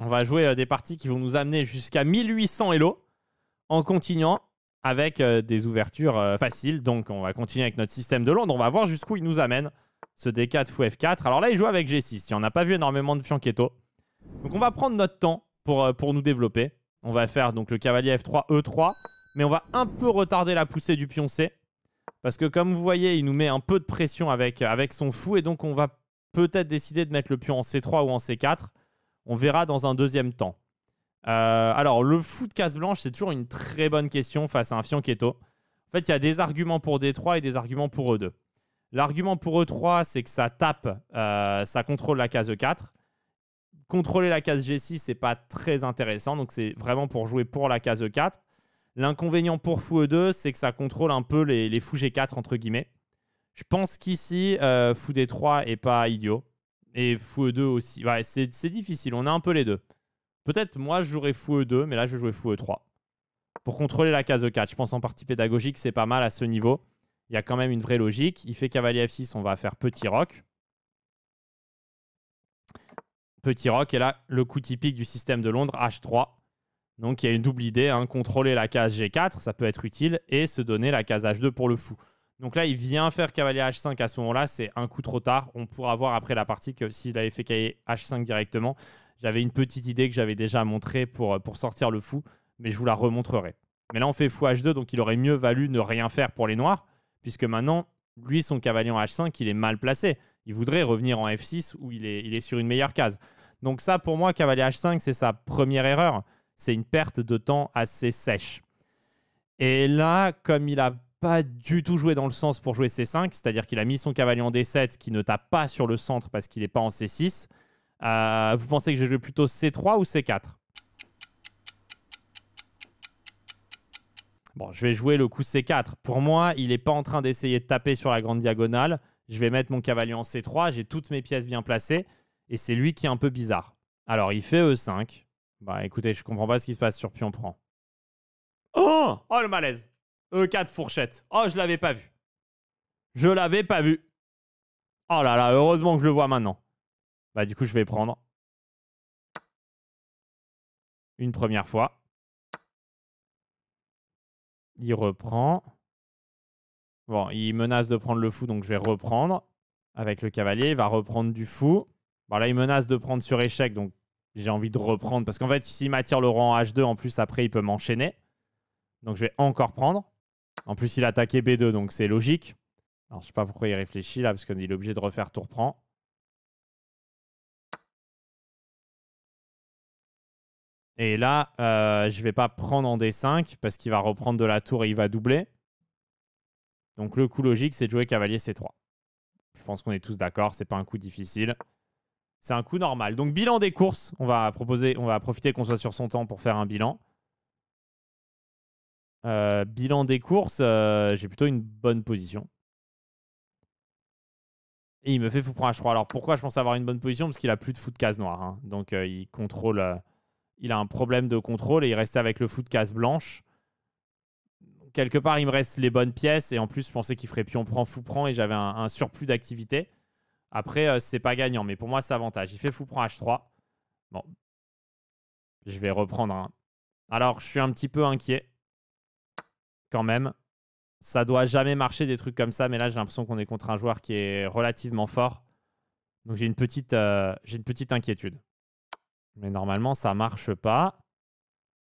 On va jouer euh, des parties qui vont nous amener jusqu'à 1800 Elo en continuant avec euh, des ouvertures euh, faciles. Donc, on va continuer avec notre système de Londres. On va voir jusqu'où il nous amène ce D4 fou F4. Alors là, il joue avec G6. Il n'y en a pas vu énormément de Fianchetto. Donc, on va prendre notre temps pour, pour nous développer. On va faire donc le cavalier F3, E3. Mais on va un peu retarder la poussée du pion C. Parce que comme vous voyez, il nous met un peu de pression avec, avec son fou. Et donc, on va peut-être décider de mettre le pion en C3 ou en C4. On verra dans un deuxième temps. Euh, alors, le fou de case blanche c'est toujours une très bonne question face à un Fianchetto. En fait, il y a des arguments pour D3 et des arguments pour E2. L'argument pour E3, c'est que ça tape, euh, ça contrôle la case E4. Contrôler la case G6, c'est pas très intéressant, donc c'est vraiment pour jouer pour la case E4. L'inconvénient pour fou E2, c'est que ça contrôle un peu les, les fous G4, entre guillemets. Je pense qu'ici, euh, fou D3 est pas idiot et fou e 2 aussi. Ouais, c'est difficile, on a un peu les deux. Peut-être moi, je jouerais e 2 mais là, je fou e 3 Pour contrôler la case e 4, je pense en partie pédagogique, c'est pas mal à ce niveau. Il y a quand même une vraie logique. Il fait cavalier F6, on va faire petit roc. Petit roc, et là, le coup typique du système de Londres, H3. Donc il y a une double idée, hein. contrôler la case G4, ça peut être utile, et se donner la case H2 pour le fou. Donc là, il vient faire cavalier H5 à ce moment-là. C'est un coup trop tard. On pourra voir après la partie que s'il avait fait cavalier H5 directement, j'avais une petite idée que j'avais déjà montrée pour, euh, pour sortir le fou, mais je vous la remontrerai. Mais là, on fait fou H2, donc il aurait mieux valu ne rien faire pour les noirs, puisque maintenant, lui, son cavalier en H5, il est mal placé. Il voudrait revenir en F6 où il est, il est sur une meilleure case. Donc ça, pour moi, cavalier H5, c'est sa première erreur. C'est une perte de temps assez sèche. Et là, comme il a pas du tout joué dans le sens pour jouer C5, c'est-à-dire qu'il a mis son cavalier en D7 qui ne tape pas sur le centre parce qu'il n'est pas en C6. Euh, vous pensez que j'ai joué plutôt C3 ou C4 Bon, je vais jouer le coup C4. Pour moi, il n'est pas en train d'essayer de taper sur la grande diagonale. Je vais mettre mon cavalier en C3, j'ai toutes mes pièces bien placées, et c'est lui qui est un peu bizarre. Alors, il fait E5. Bah écoutez, je comprends pas ce qui se passe sur pion prend. Oh Oh le malaise E4 euh, fourchette. Oh, ah, je l'avais pas vu. Je l'avais pas vu. Oh là là, heureusement que je le vois maintenant. Bah du coup, je vais prendre. Une première fois. Il reprend. Bon, il menace de prendre le fou, donc je vais reprendre. Avec le cavalier, il va reprendre du fou. Bon, là, il menace de prendre sur échec, donc j'ai envie de reprendre. Parce qu'en fait, s'il m'attire le rang H2, en plus, après, il peut m'enchaîner. Donc je vais encore prendre. En plus, il a attaqué B2, donc c'est logique. Alors, je sais pas pourquoi il réfléchit là, parce qu'il est obligé de refaire tour prend. Et là, euh, je vais pas prendre en D5 parce qu'il va reprendre de la tour et il va doubler. Donc le coup logique, c'est de jouer cavalier C3. Je pense qu'on est tous d'accord, c'est pas un coup difficile. C'est un coup normal. Donc bilan des courses, on va proposer, on va profiter qu'on soit sur son temps pour faire un bilan. Euh, bilan des courses, euh, j'ai plutôt une bonne position. Et il me fait fou prendre H3. Alors pourquoi je pense avoir une bonne position Parce qu'il a plus de de case noire. Hein. Donc euh, il contrôle. il a un problème de contrôle et il restait avec le fou de case blanche. Quelque part, il me reste les bonnes pièces. Et en plus, je pensais qu'il ferait pion prend, fou prend. Et j'avais un, surplus d'activité. Après, c'est pas gagnant. Mais pour moi, c'est avantage. Il fait fou prend H3. Bon. Je vais reprendre. Alors, je suis un petit peu inquiet quand même. Ça doit jamais marcher des trucs comme ça, mais là j'ai l'impression qu'on est contre un joueur qui est relativement fort. Donc j'ai une, petite, euh, j'ai une petite inquiétude. Mais normalement ça marche pas.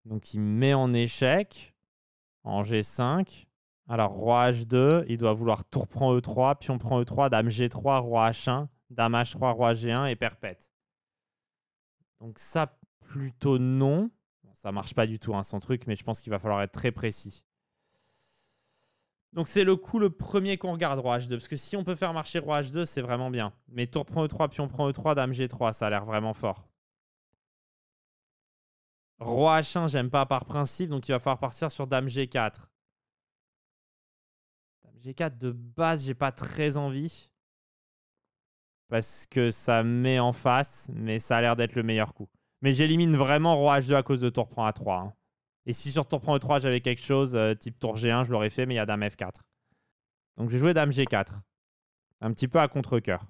Donc il met en échec en G5. Alors roi H2, il doit vouloir tour prend E3, pion prend E3, dame G3, roi H1, dame H3, roi G1 et perpète. Donc ça plutôt non. Ça marche pas du tout un hein, son truc, mais je pense qu'il va falloir être très précis. Donc c'est le coup le premier qu'on regarde, roi h2. Parce que si on peut faire marcher roi h2, c'est vraiment bien. Mais tour prend e3, on prend e3, dame g3, ça a l'air vraiment fort. Roi h1, j'aime pas par principe, donc il va falloir partir sur dame g4. Dame g4, de base, j'ai pas très envie. Parce que ça met en face, mais ça a l'air d'être le meilleur coup. Mais j'élimine vraiment roi h2 à cause de tour prend a3. Et si sur tour prend E3, j'avais quelque chose euh, type tour G1, je l'aurais fait, mais il y a dame F4. Donc j'ai joué dame G4. Un petit peu à contre-coeur.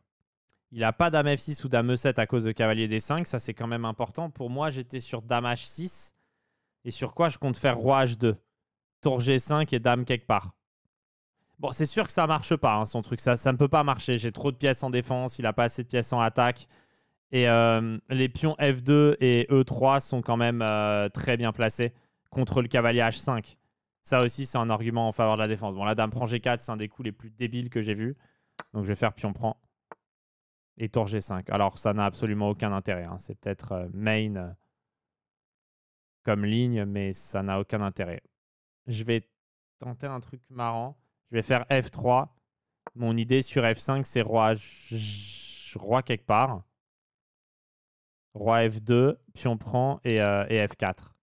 Il n'a pas dame F6 ou dame E7 à cause de cavalier D5. Ça, c'est quand même important. Pour moi, j'étais sur dame H6. Et sur quoi je compte faire roi H2 Tour G5 et dame quelque part. Bon, c'est sûr que ça marche pas, hein, son truc. Ça, ça ne peut pas marcher. J'ai trop de pièces en défense. Il n'a pas assez de pièces en attaque. Et euh, les pions F2 et E3 sont quand même euh, très bien placés contre le cavalier H5. Ça aussi, c'est un argument en faveur de la défense. Bon, la dame prend G4, c'est un des coups les plus débiles que j'ai vu. Donc je vais faire pion prend et tour G5. Alors ça n'a absolument aucun intérêt. Hein. C'est peut-être euh, main euh, comme ligne, mais ça n'a aucun intérêt. Je vais tenter un truc marrant. Je vais faire F3. Mon idée sur F5, c'est roi, roi quelque part. Roi F2, pion prend et euh, F4.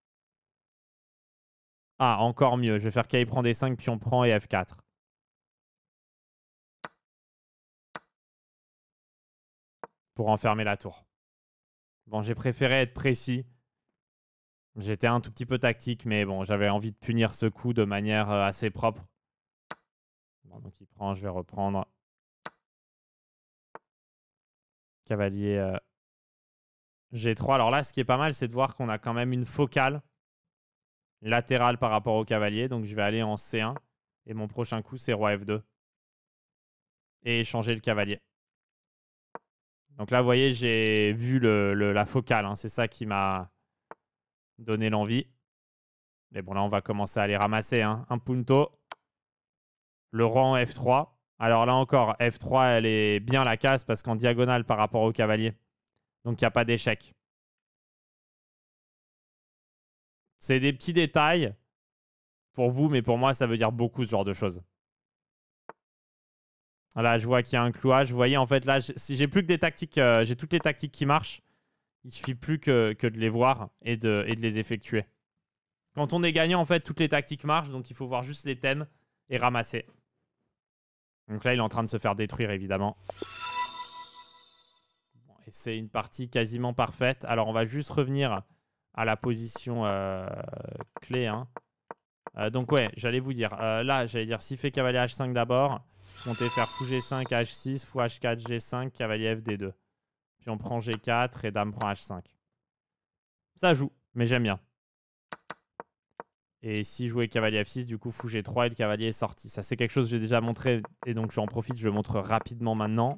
Ah, encore mieux. Je vais faire K prend des 5 puis on prend et F4. Pour enfermer la tour. Bon, j'ai préféré être précis. J'étais un tout petit peu tactique, mais bon, j'avais envie de punir ce coup de manière euh, assez propre. Bon, donc il prend, je vais reprendre. Cavalier euh, G3. Alors là, ce qui est pas mal, c'est de voir qu'on a quand même une focale latéral par rapport au cavalier. Donc je vais aller en C1. Et mon prochain coup, c'est roi F2. Et changer le cavalier. Donc là, vous voyez, j'ai vu le, la focale. Hein. C'est ça qui m'a donné l'envie. Mais bon, là, on va commencer à les ramasser. Hein. Un punto. Le roi F3. Alors là encore, F3, elle est bien la case parce qu'en diagonale par rapport au cavalier. Donc il n'y a pas d'échec. C'est des petits détails pour vous, mais pour moi, ça veut dire beaucoup ce genre de choses. Voilà, je vois qu'il y a un clouage. Vous voyez, en fait, là, si j'ai plus que des tactiques. Euh, j'ai toutes les tactiques qui marchent. Il suffit plus que, que de les voir et de, et de les effectuer. Quand on est gagnant, en fait, toutes les tactiques marchent. Donc, il faut voir juste les thèmes et ramasser. Donc là, il est en train de se faire détruire, évidemment. et c'est une partie quasiment parfaite. Alors, on va juste revenir à la position euh, clé. Hein. Euh, donc ouais, j'allais vous dire. Euh, là, j'allais dire si fait cavalier H5 d'abord, comptais faire fou G5, H6, fou H4, G5, cavalier FD2. Puis on prend G4 et dame prend H5. Ça joue, mais j'aime bien. Et si jouait cavalier F6, du coup fou G3 et le cavalier est sorti. Ça c'est quelque chose que j'ai déjà montré et donc j'en profite, je montre rapidement maintenant.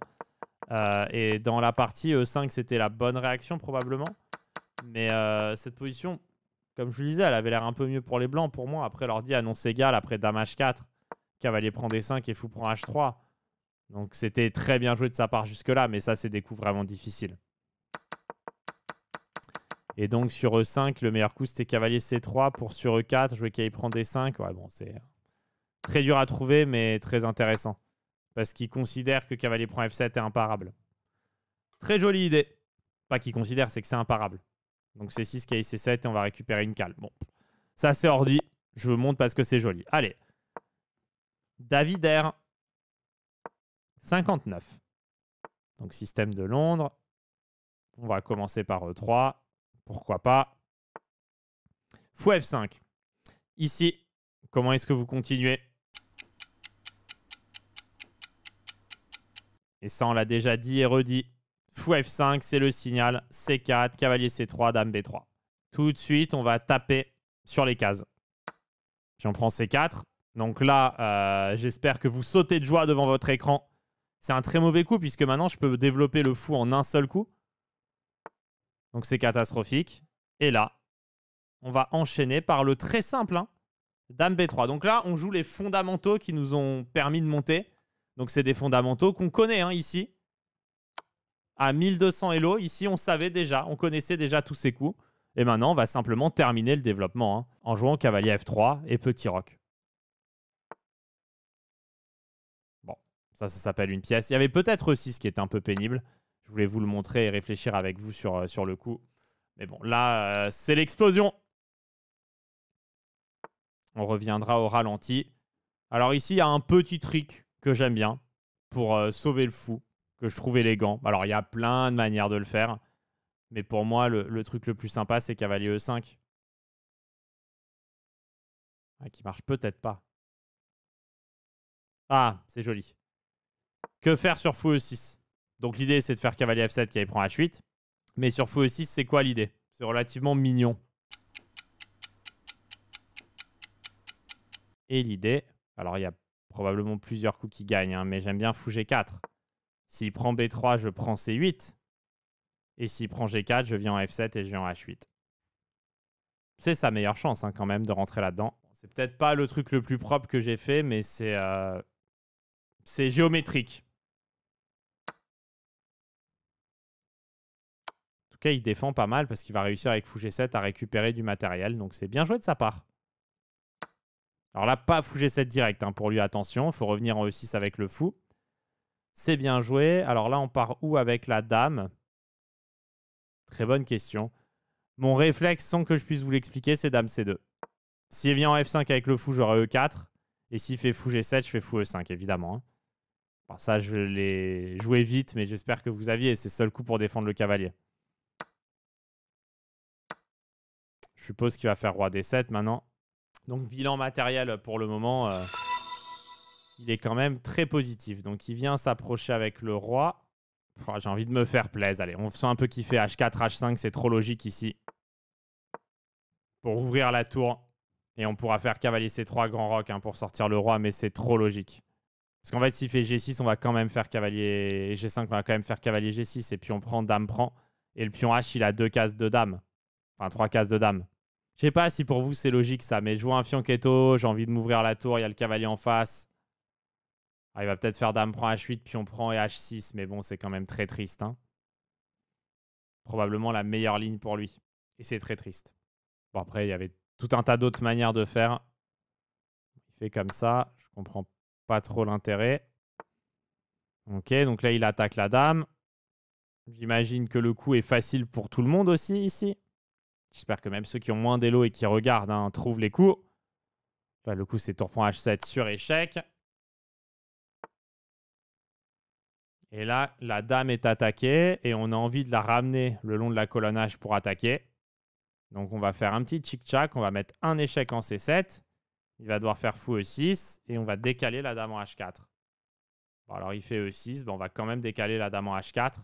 et dans la partie E5, c'était la bonne réaction probablement. Mais euh, cette position, comme je le disais, elle avait l'air un peu mieux pour les blancs. Pour moi, après leur dit annonce égal, après dame h4, cavalier prend d5 et fou prend h3. Donc c'était très bien joué de sa part jusque-là, mais ça, c'est des coups vraiment difficiles. Et donc sur E5, le meilleur coup, c'était cavalier C3. Pour sur E4, jouer cavalier prend D5. Ouais, bon, c'est euh, très dur à trouver, mais très intéressant. Parce qu'il considère que cavalier prend F7 est imparable. Très jolie idée. Pas qu'il considère, c'est que c'est imparable. Donc c'est 6 K, C7 et on va récupérer une cale. Bon, ça c'est ordi. Je vous montre parce que c'est joli. Allez. David R. 59. Donc système de Londres. On va commencer par E3. Pourquoi pas Fou F5. Ici, comment est-ce que vous continuez Et ça, on l'a déjà dit et redit. Fou F5, c'est le signal. C4, cavalier C3, dame B3. Tout de suite, on va taper sur les cases. j'en prends C4. Donc là, euh, j'espère que vous sautez de joie devant votre écran. C'est un très mauvais coup puisque maintenant, je peux développer le fou en un seul coup. Donc c'est catastrophique. Et là, on va enchaîner par le très simple. Hein, dame B3. Donc là, on joue les fondamentaux qui nous ont permis de monter. Donc c'est des fondamentaux qu'on connaît hein, ici à 1200 Elo. Ici, on savait déjà, on connaissait déjà tous ces coups. Et maintenant, on va simplement terminer le développement hein, en jouant cavalier F3 et petit roc. Bon, ça, ça s'appelle une pièce. Il y avait peut-être aussi ce qui est un peu pénible. Je voulais vous le montrer et réfléchir avec vous sur, euh, sur le coup. Mais bon, là, euh, c'est l'explosion. On reviendra au ralenti. Alors ici, il y a un petit trick que j'aime bien pour euh, sauver le fou que je trouve élégant. Alors, il y a plein de manières de le faire. Mais pour moi, le, truc le plus sympa, c'est cavalier E5. qui marche peut-être pas. Ah, c'est joli. Que faire sur fou E6 Donc l'idée, c'est de faire cavalier F7 qui prend H8. Mais sur fou E6, c'est quoi l'idée C'est relativement mignon. Et l'idée... Alors, il y a probablement plusieurs coups qui gagnent, hein, mais j'aime bien fou G4. S'il prend B3, je prends C8. Et s'il prend G4, je viens en F7 et je viens en H8. C'est sa meilleure chance hein, quand même de rentrer là-dedans. C'est peut-être pas le truc le plus propre que j'ai fait, mais c'est euh, géométrique. En tout cas, il défend pas mal parce qu'il va réussir avec Fou 7 à récupérer du matériel. Donc c'est bien joué de sa part. Alors là, pas Fou G7 direct hein, pour lui, attention. faut revenir en E6 avec le Fou. C'est bien joué. Alors là, on part où avec la dame Très bonne question. Mon réflexe, sans que je puisse vous l'expliquer, c'est dame C2. S'il vient en F5 avec le fou, j'aurai E4. Et s'il fait fou G7, je fais fou E5, évidemment. Hein. ça, je l'ai joué vite, mais j'espère que vous aviez. C'est seul coup pour défendre le cavalier. Je suppose qu'il va faire roi D7 maintenant. Donc, bilan matériel pour le moment. Euh, il est quand même très positif. Donc il vient s'approcher avec le roi. J'ai envie de me faire plaisir. Allez, on sent un peu fait H4, H5, c'est trop logique ici. Pour ouvrir la tour. Et on pourra faire cavalier c trois grand roc hein, pour sortir le roi, mais c'est trop logique. Parce qu'en fait, s'il fait G6, on va quand même faire cavalier G5, on va quand même faire cavalier G6. Et puis on prend dame, prend. Et le pion H, il a deux cases de dame. Enfin, trois cases de dame. Je sais pas si pour vous c'est logique ça, mais je vois un fianchetto, j'ai envie de m'ouvrir la tour, il y a le cavalier en face. Ah, il va peut-être faire dame prend H8, puis on prend et H6, mais bon, c'est quand même très triste. Hein. Probablement la meilleure ligne pour lui. Et c'est très triste. Bon, après, il y avait tout un tas d'autres manières de faire. Il fait comme ça. Je comprends pas trop l'intérêt. Ok, donc là, il attaque la dame. J'imagine que le coup est facile pour tout le monde aussi ici. J'espère que même ceux qui ont moins d'élo et qui regardent hein, trouvent les coups. le coup, c'est tour prend H7 sur échec. Et là, la dame est attaquée et on a envie de la ramener le long de la colonnage pour attaquer. Donc on va faire un petit chic-chac, on va mettre un échec en C7. Il va devoir faire fou E6 et on va décaler la dame en H4. alors il fait E6, on va quand même décaler la dame en H4.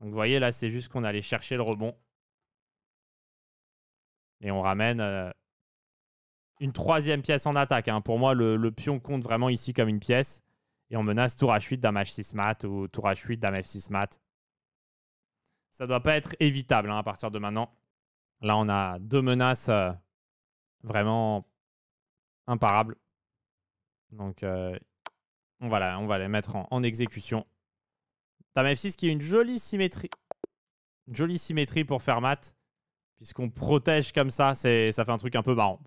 Donc vous voyez là, c'est juste qu'on allait chercher le rebond. Et on ramène euh, une troisième pièce en attaque. Hein. Pour moi, le pion compte vraiment ici comme une pièce et on menace tour à 8 d'un match 6 mat ou tour h 8 d'un F6 mat. Ça doit pas être évitable hein, à partir de maintenant. Là, on a deux menaces euh, vraiment imparables. Donc, euh, on, va les mettre en, exécution. Dame F6 qui est une jolie symétrie. jolie symétrie pour faire mat. Puisqu'on protège comme ça, ça fait un truc un peu marrant.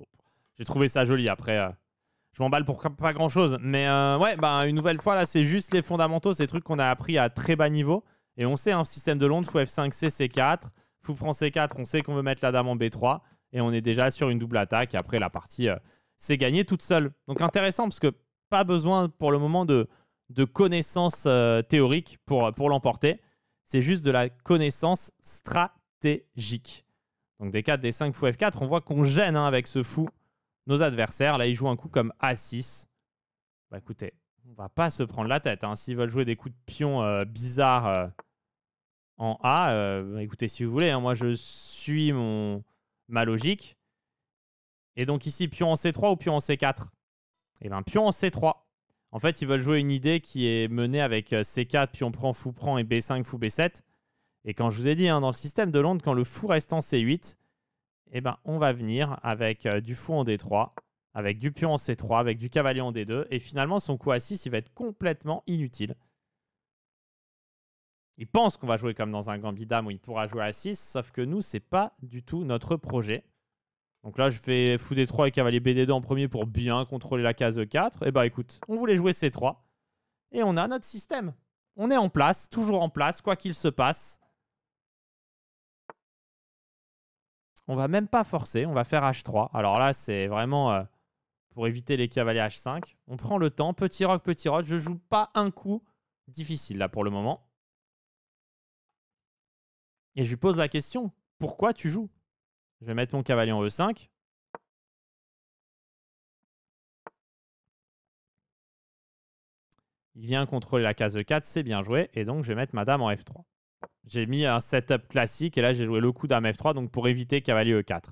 J'ai trouvé ça joli après. Euh, je m'emballe pour pas grand chose. Mais euh, ouais, bah, une nouvelle fois, là, c'est juste les fondamentaux, ces trucs qu'on a appris à très bas niveau. Et on sait, un hein, système de Londres, fou F5C, C4, fou prend C4, on sait qu'on veut mettre la dame en B3. Et on est déjà sur une double attaque. Et après, la partie, euh, c'est gagné toute seule. Donc intéressant, parce que pas besoin pour le moment de, de connaissances euh, théoriques pour, pour l'emporter. C'est juste de la connaissance stratégique. Donc d 4 des 5 fou F4, on voit qu'on gêne hein, avec ce fou nos adversaires. Là, ils jouent un coup comme A6. Bah écoutez, on va pas se prendre la tête. Hein. S'ils veulent jouer des coups de pion euh, bizarres euh, en A, euh, bah, écoutez, si vous voulez, hein, moi je suis mon ma logique. Et donc ici, pion en C3 ou pion en C4 Eh bien, pion en C3. En fait, ils veulent jouer une idée qui est menée avec C4, pion prend, fou prend et B5, fou B7. Et quand je vous ai dit, hein, dans le système de Londres, quand le fou reste en C8, eh ben, on va venir avec euh, du fou en D3, avec du pion en C3, avec du cavalier en D2. Et finalement, son coup à 6, il va être complètement inutile. Il pense qu'on va jouer comme dans un gambit dame où il pourra jouer à 6, sauf que nous, c'est pas du tout notre projet. Donc là, je fais fou D3 et cavalier BD2 en premier pour bien contrôler la case e 4. Et eh ben écoute, on voulait jouer C3 et on a notre système. On est en place, toujours en place, quoi qu'il se passe. On va même pas forcer, on va faire H3. Alors là, c'est vraiment euh, pour éviter les cavaliers H5. On prend le temps, petit rock, petit rock. Je joue pas un coup difficile là pour le moment. Et je lui pose la question, pourquoi tu joues Je vais mettre mon cavalier en E5. Il vient contrôler la case E4, c'est bien joué. Et donc, je vais mettre ma dame en F3. J'ai mis un setup classique et là j'ai joué le coup d'un F3 donc pour éviter cavalier E4.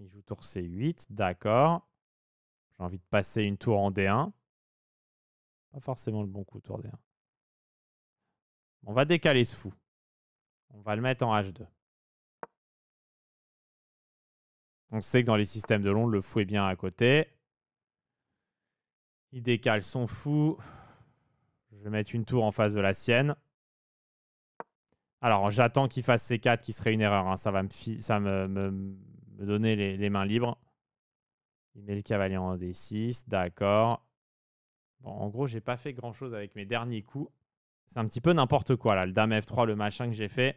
Il joue tour C8, d'accord. J'ai envie de passer une tour en D1. Pas forcément le bon coup, tour D1. On va décaler ce fou. On va le mettre en H2. On sait que dans les systèmes de Londres, le fou est bien à côté. Il décale son fou vais mettre une tour en face de la sienne. Alors, j'attends qu'il fasse C4, qui serait une erreur. Hein. Ça va me, ça me, me, donner les, mains libres. Il met le cavalier en D6. D'accord. Bon, en gros, j'ai pas fait grand-chose avec mes derniers coups. C'est un petit peu n'importe quoi, là. Le dame F3, le machin que j'ai fait.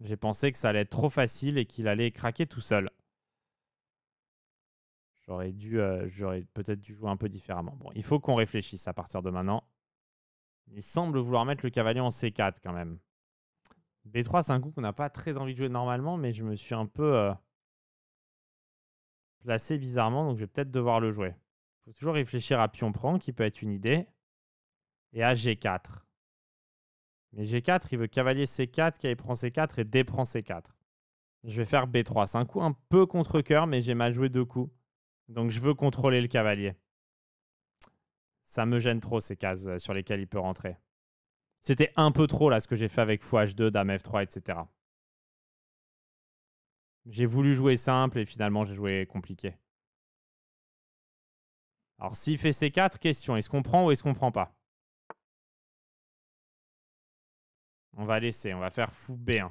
J'ai pensé que ça allait être trop facile et qu'il allait craquer tout seul. J'aurais dû, euh, j'aurais peut-être dû jouer un peu différemment. Bon, il faut qu'on réfléchisse à partir de maintenant. Il semble vouloir mettre le cavalier en C4 quand même. B3, c'est un coup qu'on n'a pas très envie de jouer normalement, mais je me suis un peu euh, placé bizarrement, donc je vais peut-être devoir le jouer. Il faut toujours réfléchir à pion prend, qui peut être une idée, et à G4. Mais G4, il veut cavalier C4, cavalier prend C4 et D prend C4. Je vais faire B3. C'est un coup un peu contre cœur, mais j'ai mal joué deux coups. Donc je veux contrôler le cavalier. Ça me gêne trop ces cases euh, sur lesquelles il peut rentrer. C'était un peu trop là ce que j'ai fait avec h 2 Dame F3, etc. J'ai voulu jouer simple et finalement j'ai joué compliqué. Alors s'il fait C4, question, est-ce qu'on prend ou est-ce qu'on prend pas On va laisser, on va faire fou B1.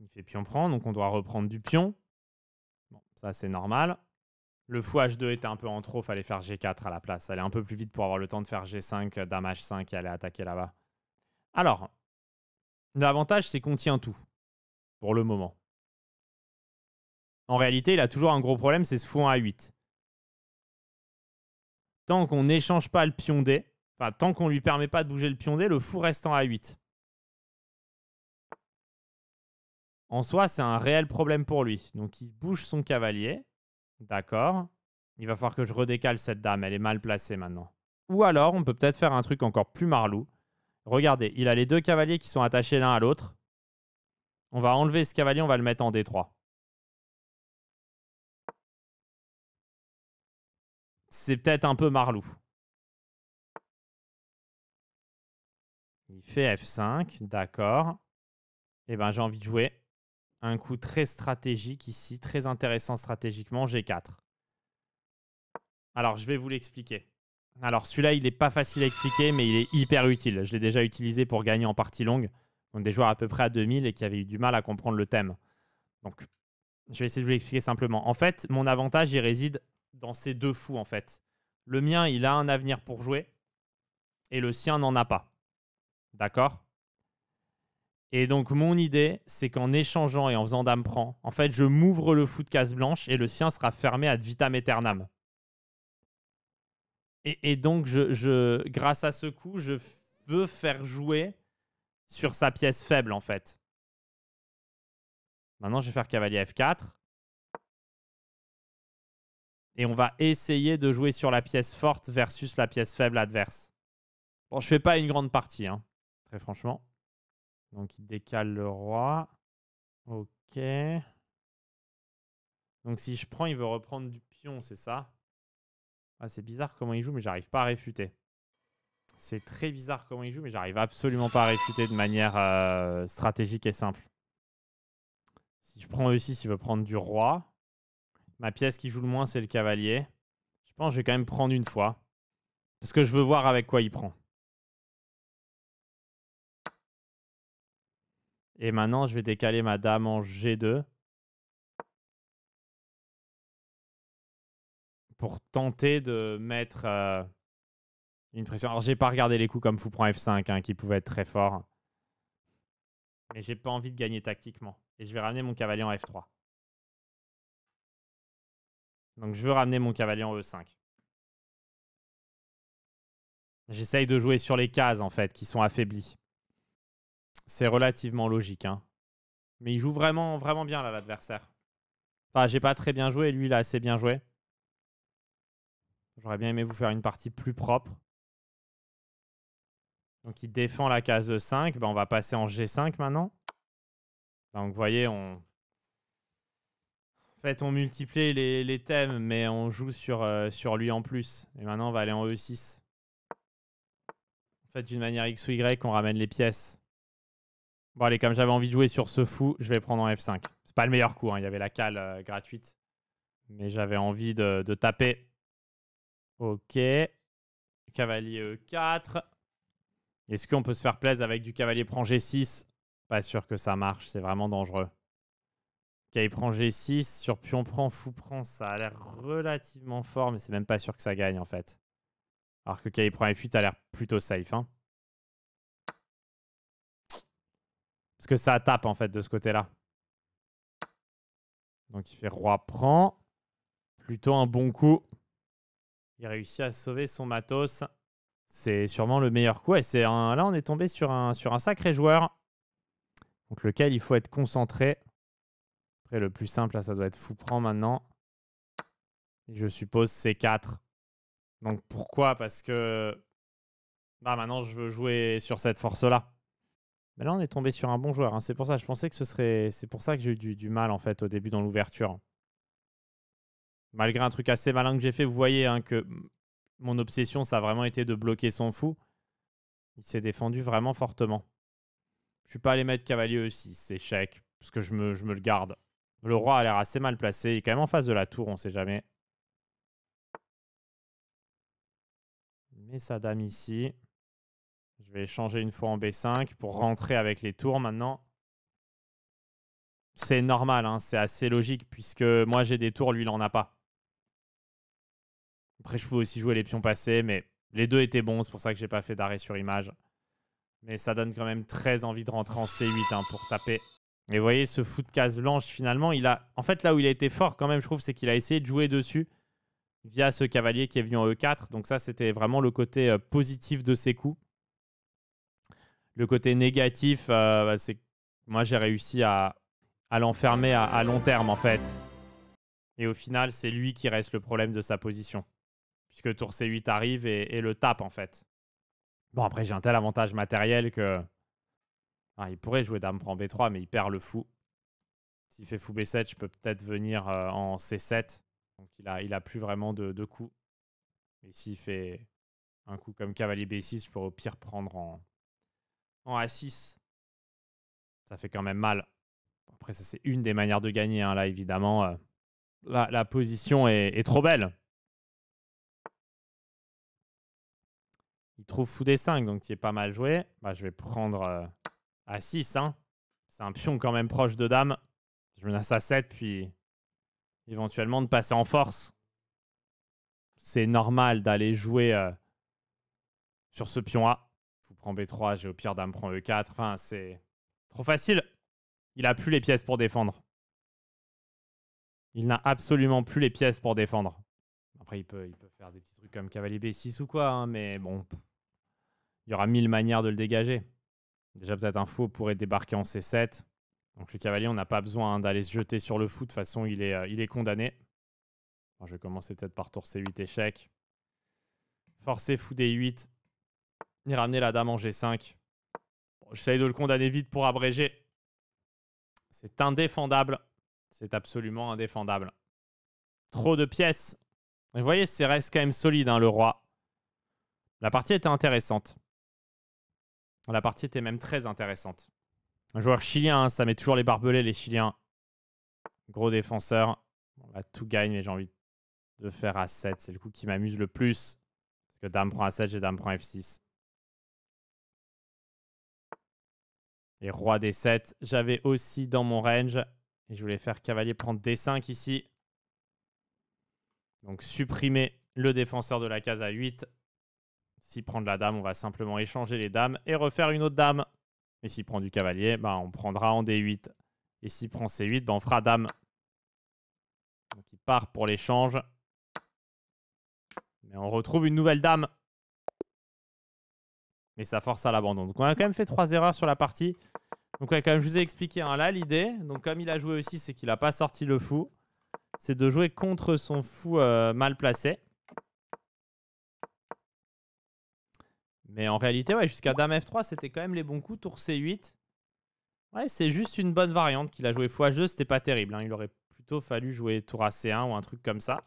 Il fait pion prend, donc on doit reprendre du pion. Bon, ça c'est normal. Le fou H2 était un peu en trop, fallait faire G4 à la place. Aller un peu plus vite pour avoir le temps de faire G5, euh, Dame H5 et aller attaquer là-bas. Alors, l'avantage, c'est qu'on tient tout. Pour le moment. En réalité, il a toujours un gros problème, c'est ce fou en A8. Tant qu'on n'échange pas le pion D, enfin, tant qu'on lui permet pas de bouger le pion D, le fou reste en A8. En soi, c'est un réel problème pour lui. Donc, il bouge son cavalier. D'accord. Il va falloir que je redécale cette dame, elle est mal placée maintenant. Ou alors, on peut peut-être faire un truc encore plus marlou. Regardez, il a les deux cavaliers qui sont attachés l'un à l'autre. On va enlever ce cavalier, on va le mettre en D3. C'est peut-être un peu marlou. Il fait F5, d'accord. Eh ben, j'ai envie de jouer un coup très stratégique ici, très intéressant stratégiquement, G4. Alors, je vais vous l'expliquer. Alors, celui-là, il n'est pas facile à expliquer, mais il est hyper utile. Je l'ai déjà utilisé pour gagner en partie longue. Donc, des joueurs à peu près à 2000 et qui avaient eu du mal à comprendre le thème. Donc, je vais essayer de vous l'expliquer simplement. En fait, mon avantage, il réside dans ces deux fous, en fait. Le mien, il a un avenir pour jouer et le sien n'en a pas. D'accord et donc, mon idée, c'est qu'en échangeant et en faisant dame prend, en fait, je m'ouvre le fou de case blanche et le sien sera fermé ad vitam aeternam. Et, donc, je, grâce à ce coup, je veux faire jouer sur sa pièce faible, en fait. Maintenant, je vais faire cavalier F4. Et on va essayer de jouer sur la pièce forte versus la pièce faible adverse. Bon, je fais pas une grande partie, hein, très franchement. Donc il décale le roi. Ok. Donc si je prends, il veut reprendre du pion, c'est ça ah, C'est bizarre comment il joue, mais j'arrive pas à réfuter. C'est très bizarre comment il joue, mais j'arrive absolument pas à réfuter de manière euh, stratégique et simple. Si je prends aussi, e 6 il veut prendre du roi. Ma pièce qui joue le moins, c'est le cavalier. Je pense que je vais quand même prendre une fois. Parce que je veux voir avec quoi il prend. Et maintenant, je vais décaler ma dame en G2. Pour tenter de mettre euh, une pression. Alors, j'ai pas regardé les coups comme fou prend F5, hein, qui pouvait être très fort. Mais j'ai pas envie de gagner tactiquement. Et je vais ramener mon cavalier en F3. Donc, je veux ramener mon cavalier en E5. J'essaye de jouer sur les cases, en fait, qui sont affaiblies. C'est relativement logique. Hein. Mais il joue vraiment, vraiment bien là, l'adversaire. Enfin, j'ai pas très bien joué, lui, il a assez bien joué. J'aurais bien aimé vous faire une partie plus propre. Donc il défend la case E5. Ben, on va passer en G5 maintenant. Donc vous voyez, on... En fait, on multiplie les, thèmes, mais on joue sur, euh, sur lui en plus. Et maintenant, on va aller en E6. En fait, d'une manière X ou Y, on ramène les pièces. Bon, allez, comme j'avais envie de jouer sur ce fou, je vais prendre en F5. C'est pas le meilleur coup, hein. il y avait la cale euh, gratuite. Mais j'avais envie de, taper. Ok. Cavalier E4. Est-ce qu'on peut se faire plaisir avec du cavalier prend G6 Pas sûr que ça marche, c'est vraiment dangereux. Cavalier prend G6, sur pion prend, fou prend, ça a l'air relativement fort, mais c'est même pas sûr que ça gagne en fait. Alors que cavalier prend F8 a l'air plutôt safe. Hein. Parce que ça tape, en fait, de ce côté-là. Donc il fait roi prend. Plutôt un bon coup. Il réussit à sauver son matos. C'est sûrement le meilleur coup. Et c'est un... là, on est tombé sur un, sur un sacré joueur. Donc lequel il faut être concentré. Après, le plus simple, là, ça doit être fou prend maintenant. Et je suppose c'est 4 Donc pourquoi Parce que... Bah, maintenant, je veux jouer sur cette force-là. Mais là, on est tombé sur un bon joueur. Hein. C'est pour ça, je pensais que ce serait. C'est pour ça que j'ai eu du, mal en fait au début dans l'ouverture. Malgré un truc assez malin que j'ai fait, vous voyez hein, que mon obsession, ça a vraiment été de bloquer son fou. Il s'est défendu vraiment fortement. Je suis pas allé mettre cavalier aussi, c'est échec, parce que je me, je me le garde. Le roi a l'air assez mal placé. Il est quand même en face de la tour, on sait jamais. Mais sa dame ici. Je vais changer une fois en B5 pour rentrer avec les tours maintenant. C'est normal, hein, c'est assez logique puisque moi j'ai des tours, lui il en a pas. Après, je pouvais aussi jouer les pions passés, mais les deux étaient bons, c'est pour ça que j'ai pas fait d'arrêt sur image. Mais ça donne quand même très envie de rentrer en C8 hein, pour taper. Et vous voyez, ce fou de case blanche, finalement, il a. En fait, là où il a été fort quand même, je trouve, c'est qu'il a essayé de jouer dessus via ce cavalier qui est venu en E4. Donc, ça, c'était vraiment le côté euh, positif de ses coups. Le côté négatif, euh, bah, c'est que moi j'ai réussi à, à l'enfermer à, long terme en fait. Et au final, c'est lui qui reste le problème de sa position. Puisque tour C8 arrive et, le tape en fait. Bon, après, j'ai un tel avantage matériel que. il pourrait jouer dame prend B3, mais il perd le fou. S'il fait fou B7, je peux peut-être venir euh, en C7. Donc il a, il a plus vraiment de, de coups. Et s'il fait un coup comme cavalier B6, je pourrais au pire prendre en, en A6, ça fait quand même mal. Après, ça, c'est une des manières de gagner. Hein, là, évidemment, euh, la, position est, trop belle. Il trouve fou des 5, donc il est pas mal joué. Bah, je vais prendre A6. Euh, hein. C'est un pion quand même proche de dame. Je menace à 7, puis éventuellement de passer en force. C'est normal d'aller jouer euh, sur ce pion A. B3, j'ai au pire dame prend E4. Enfin, c'est trop facile. Il a plus les pièces pour défendre. Il n'a absolument plus les pièces pour défendre. Après, il peut, il peut faire des petits trucs comme cavalier B6 ou quoi, hein, mais bon, il y aura mille manières de le dégager. Déjà, peut-être un fou pourrait débarquer en C7. Donc, le cavalier, on n'a pas besoin hein, d'aller se jeter sur le fou. De toute façon, il est, euh, il est condamné. je vais commencer peut-être par tour C8 échec. Forcer fou D8. Il ramener la dame en G5. J'essaye de le condamner vite pour abréger. C'est indéfendable. C'est absolument indéfendable. Trop de pièces. vous voyez, c'est reste quand même solide, hein, le roi. La partie était intéressante. La partie était même très intéressante. Un joueur chilien, hein, ça met toujours les barbelés, les Chiliens. Gros défenseur. On va tout gagne, mais j'ai envie de faire A7. C'est le coup qui m'amuse le plus. Parce que dame prend A7, j'ai dame prend F6. Et Roi des 7. J'avais aussi dans mon range. Et je voulais faire cavalier prendre D5 ici. Donc supprimer le défenseur de la case à 8. S'il prend de la dame, on va simplement échanger les dames et refaire une autre dame. Et s'il prend du cavalier, bah, on prendra en D8. Et s'il prend C8, bah, on fera dame. Donc il part pour l'échange. Mais on retrouve une nouvelle dame mais ça force à l'abandon. Donc on a quand même fait trois erreurs sur la partie. Donc ouais, comme je vous ai expliqué, hein, là l'idée, donc comme il a joué aussi, c'est qu'il n'a pas sorti le fou. C'est de jouer contre son fou euh, mal placé. Mais en réalité, ouais, jusqu'à Dame F3, c'était quand même les bons coups. Tour C8. Ouais, c'est juste une bonne variante qu'il a joué h 2 c'était pas terrible. Hein. Il aurait plutôt fallu jouer tour c 1 ou un truc comme ça.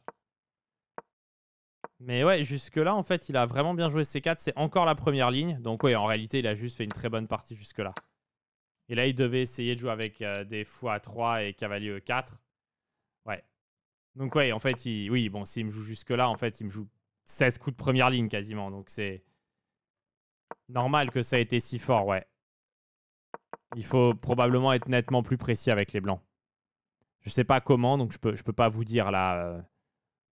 Mais ouais, jusque-là, en fait, il a vraiment bien joué C4. C'est encore la première ligne. Donc ouais, en réalité, il a juste fait une très bonne partie jusque-là. Et là, il devait essayer de jouer avec euh, des fous à 3 et cavalier E4. Euh, ouais. Donc ouais, en fait, il... oui, bon, s'il me joue jusque-là, en fait, il me joue 16 coups de première ligne quasiment. Donc c'est normal que ça ait été si fort, ouais. Il faut probablement être nettement plus précis avec les blancs. Je sais pas comment, donc je peux, je peux pas vous dire là... Euh,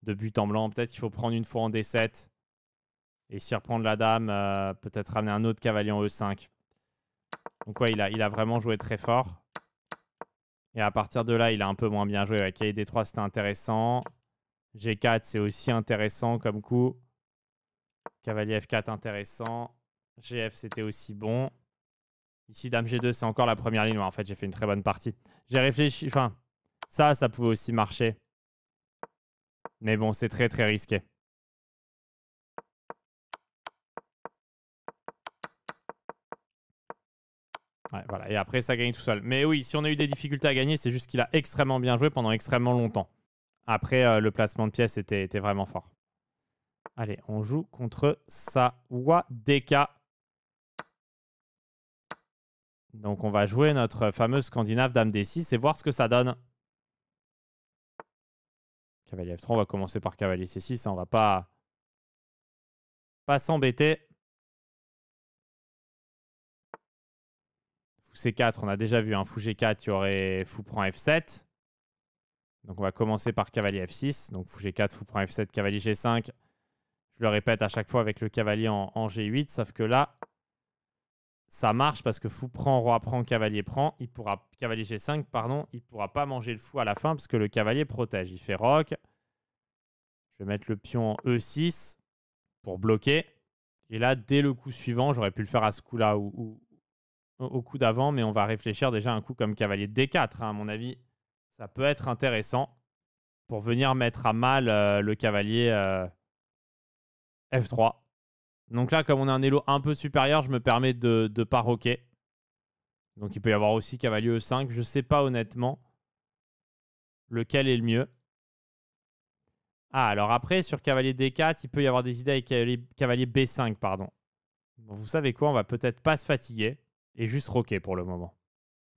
de but en blanc. Peut-être qu'il faut prendre une fois en D7 et s'y reprendre la dame, euh, peut-être ramener un autre cavalier en E5. Donc ouais, il a, vraiment joué très fort. Et à partir de là, il a un peu moins bien joué. avec kd 3 c'était intéressant. G4, c'est aussi intéressant comme coup. Cavalier F4, intéressant. GF, c'était aussi bon. Ici, Dame G2, c'est encore la première ligne. en fait, j'ai fait une très bonne partie. J'ai réfléchi. Enfin, ça, ça pouvait aussi marcher. Mais bon, c'est très très risqué. voilà. Et après, ça gagne tout seul. Mais oui, si on a eu des difficultés à gagner, c'est juste qu'il a extrêmement bien joué pendant extrêmement longtemps. Après, euh, le placement de pièces était, vraiment fort. Allez, on joue contre Sawadeka. Donc, on va jouer notre fameuse Scandinave Dame D6 et voir ce que ça donne cavalier F3. On va commencer par cavalier C6. Hein, on va pas s'embêter. Fou C4, on a déjà vu un hein, Fou G4, il y aurait Fou prend F7. Donc on va commencer par cavalier F6. Donc Fou G4, Fou prend F7, cavalier G5. Je le répète à chaque fois avec le cavalier en G8, sauf que là, ça marche parce que fou prend, roi prend, cavalier prend, il pourra cavalier g5 pardon, il pourra pas manger le fou à la fin parce que le cavalier protège. Il fait rock. Je vais mettre le pion en e6 pour bloquer. Et là, dès le coup suivant, j'aurais pu le faire à ce coup-là ou, au coup d'avant, mais on va réfléchir déjà un coup comme cavalier d4. Hein. à mon avis, ça peut être intéressant pour venir mettre à mal euh, le cavalier euh, f3. Donc là, comme on a un Elo un peu supérieur, je me permets de, de pas roquer. Donc il peut y avoir aussi cavalier E5. Je sais pas honnêtement lequel est le mieux. Ah, alors après, sur cavalier D4, il peut y avoir des idées avec cavalier B5, pardon. vous savez quoi, on va peut-être pas se fatiguer et juste roquer pour le moment.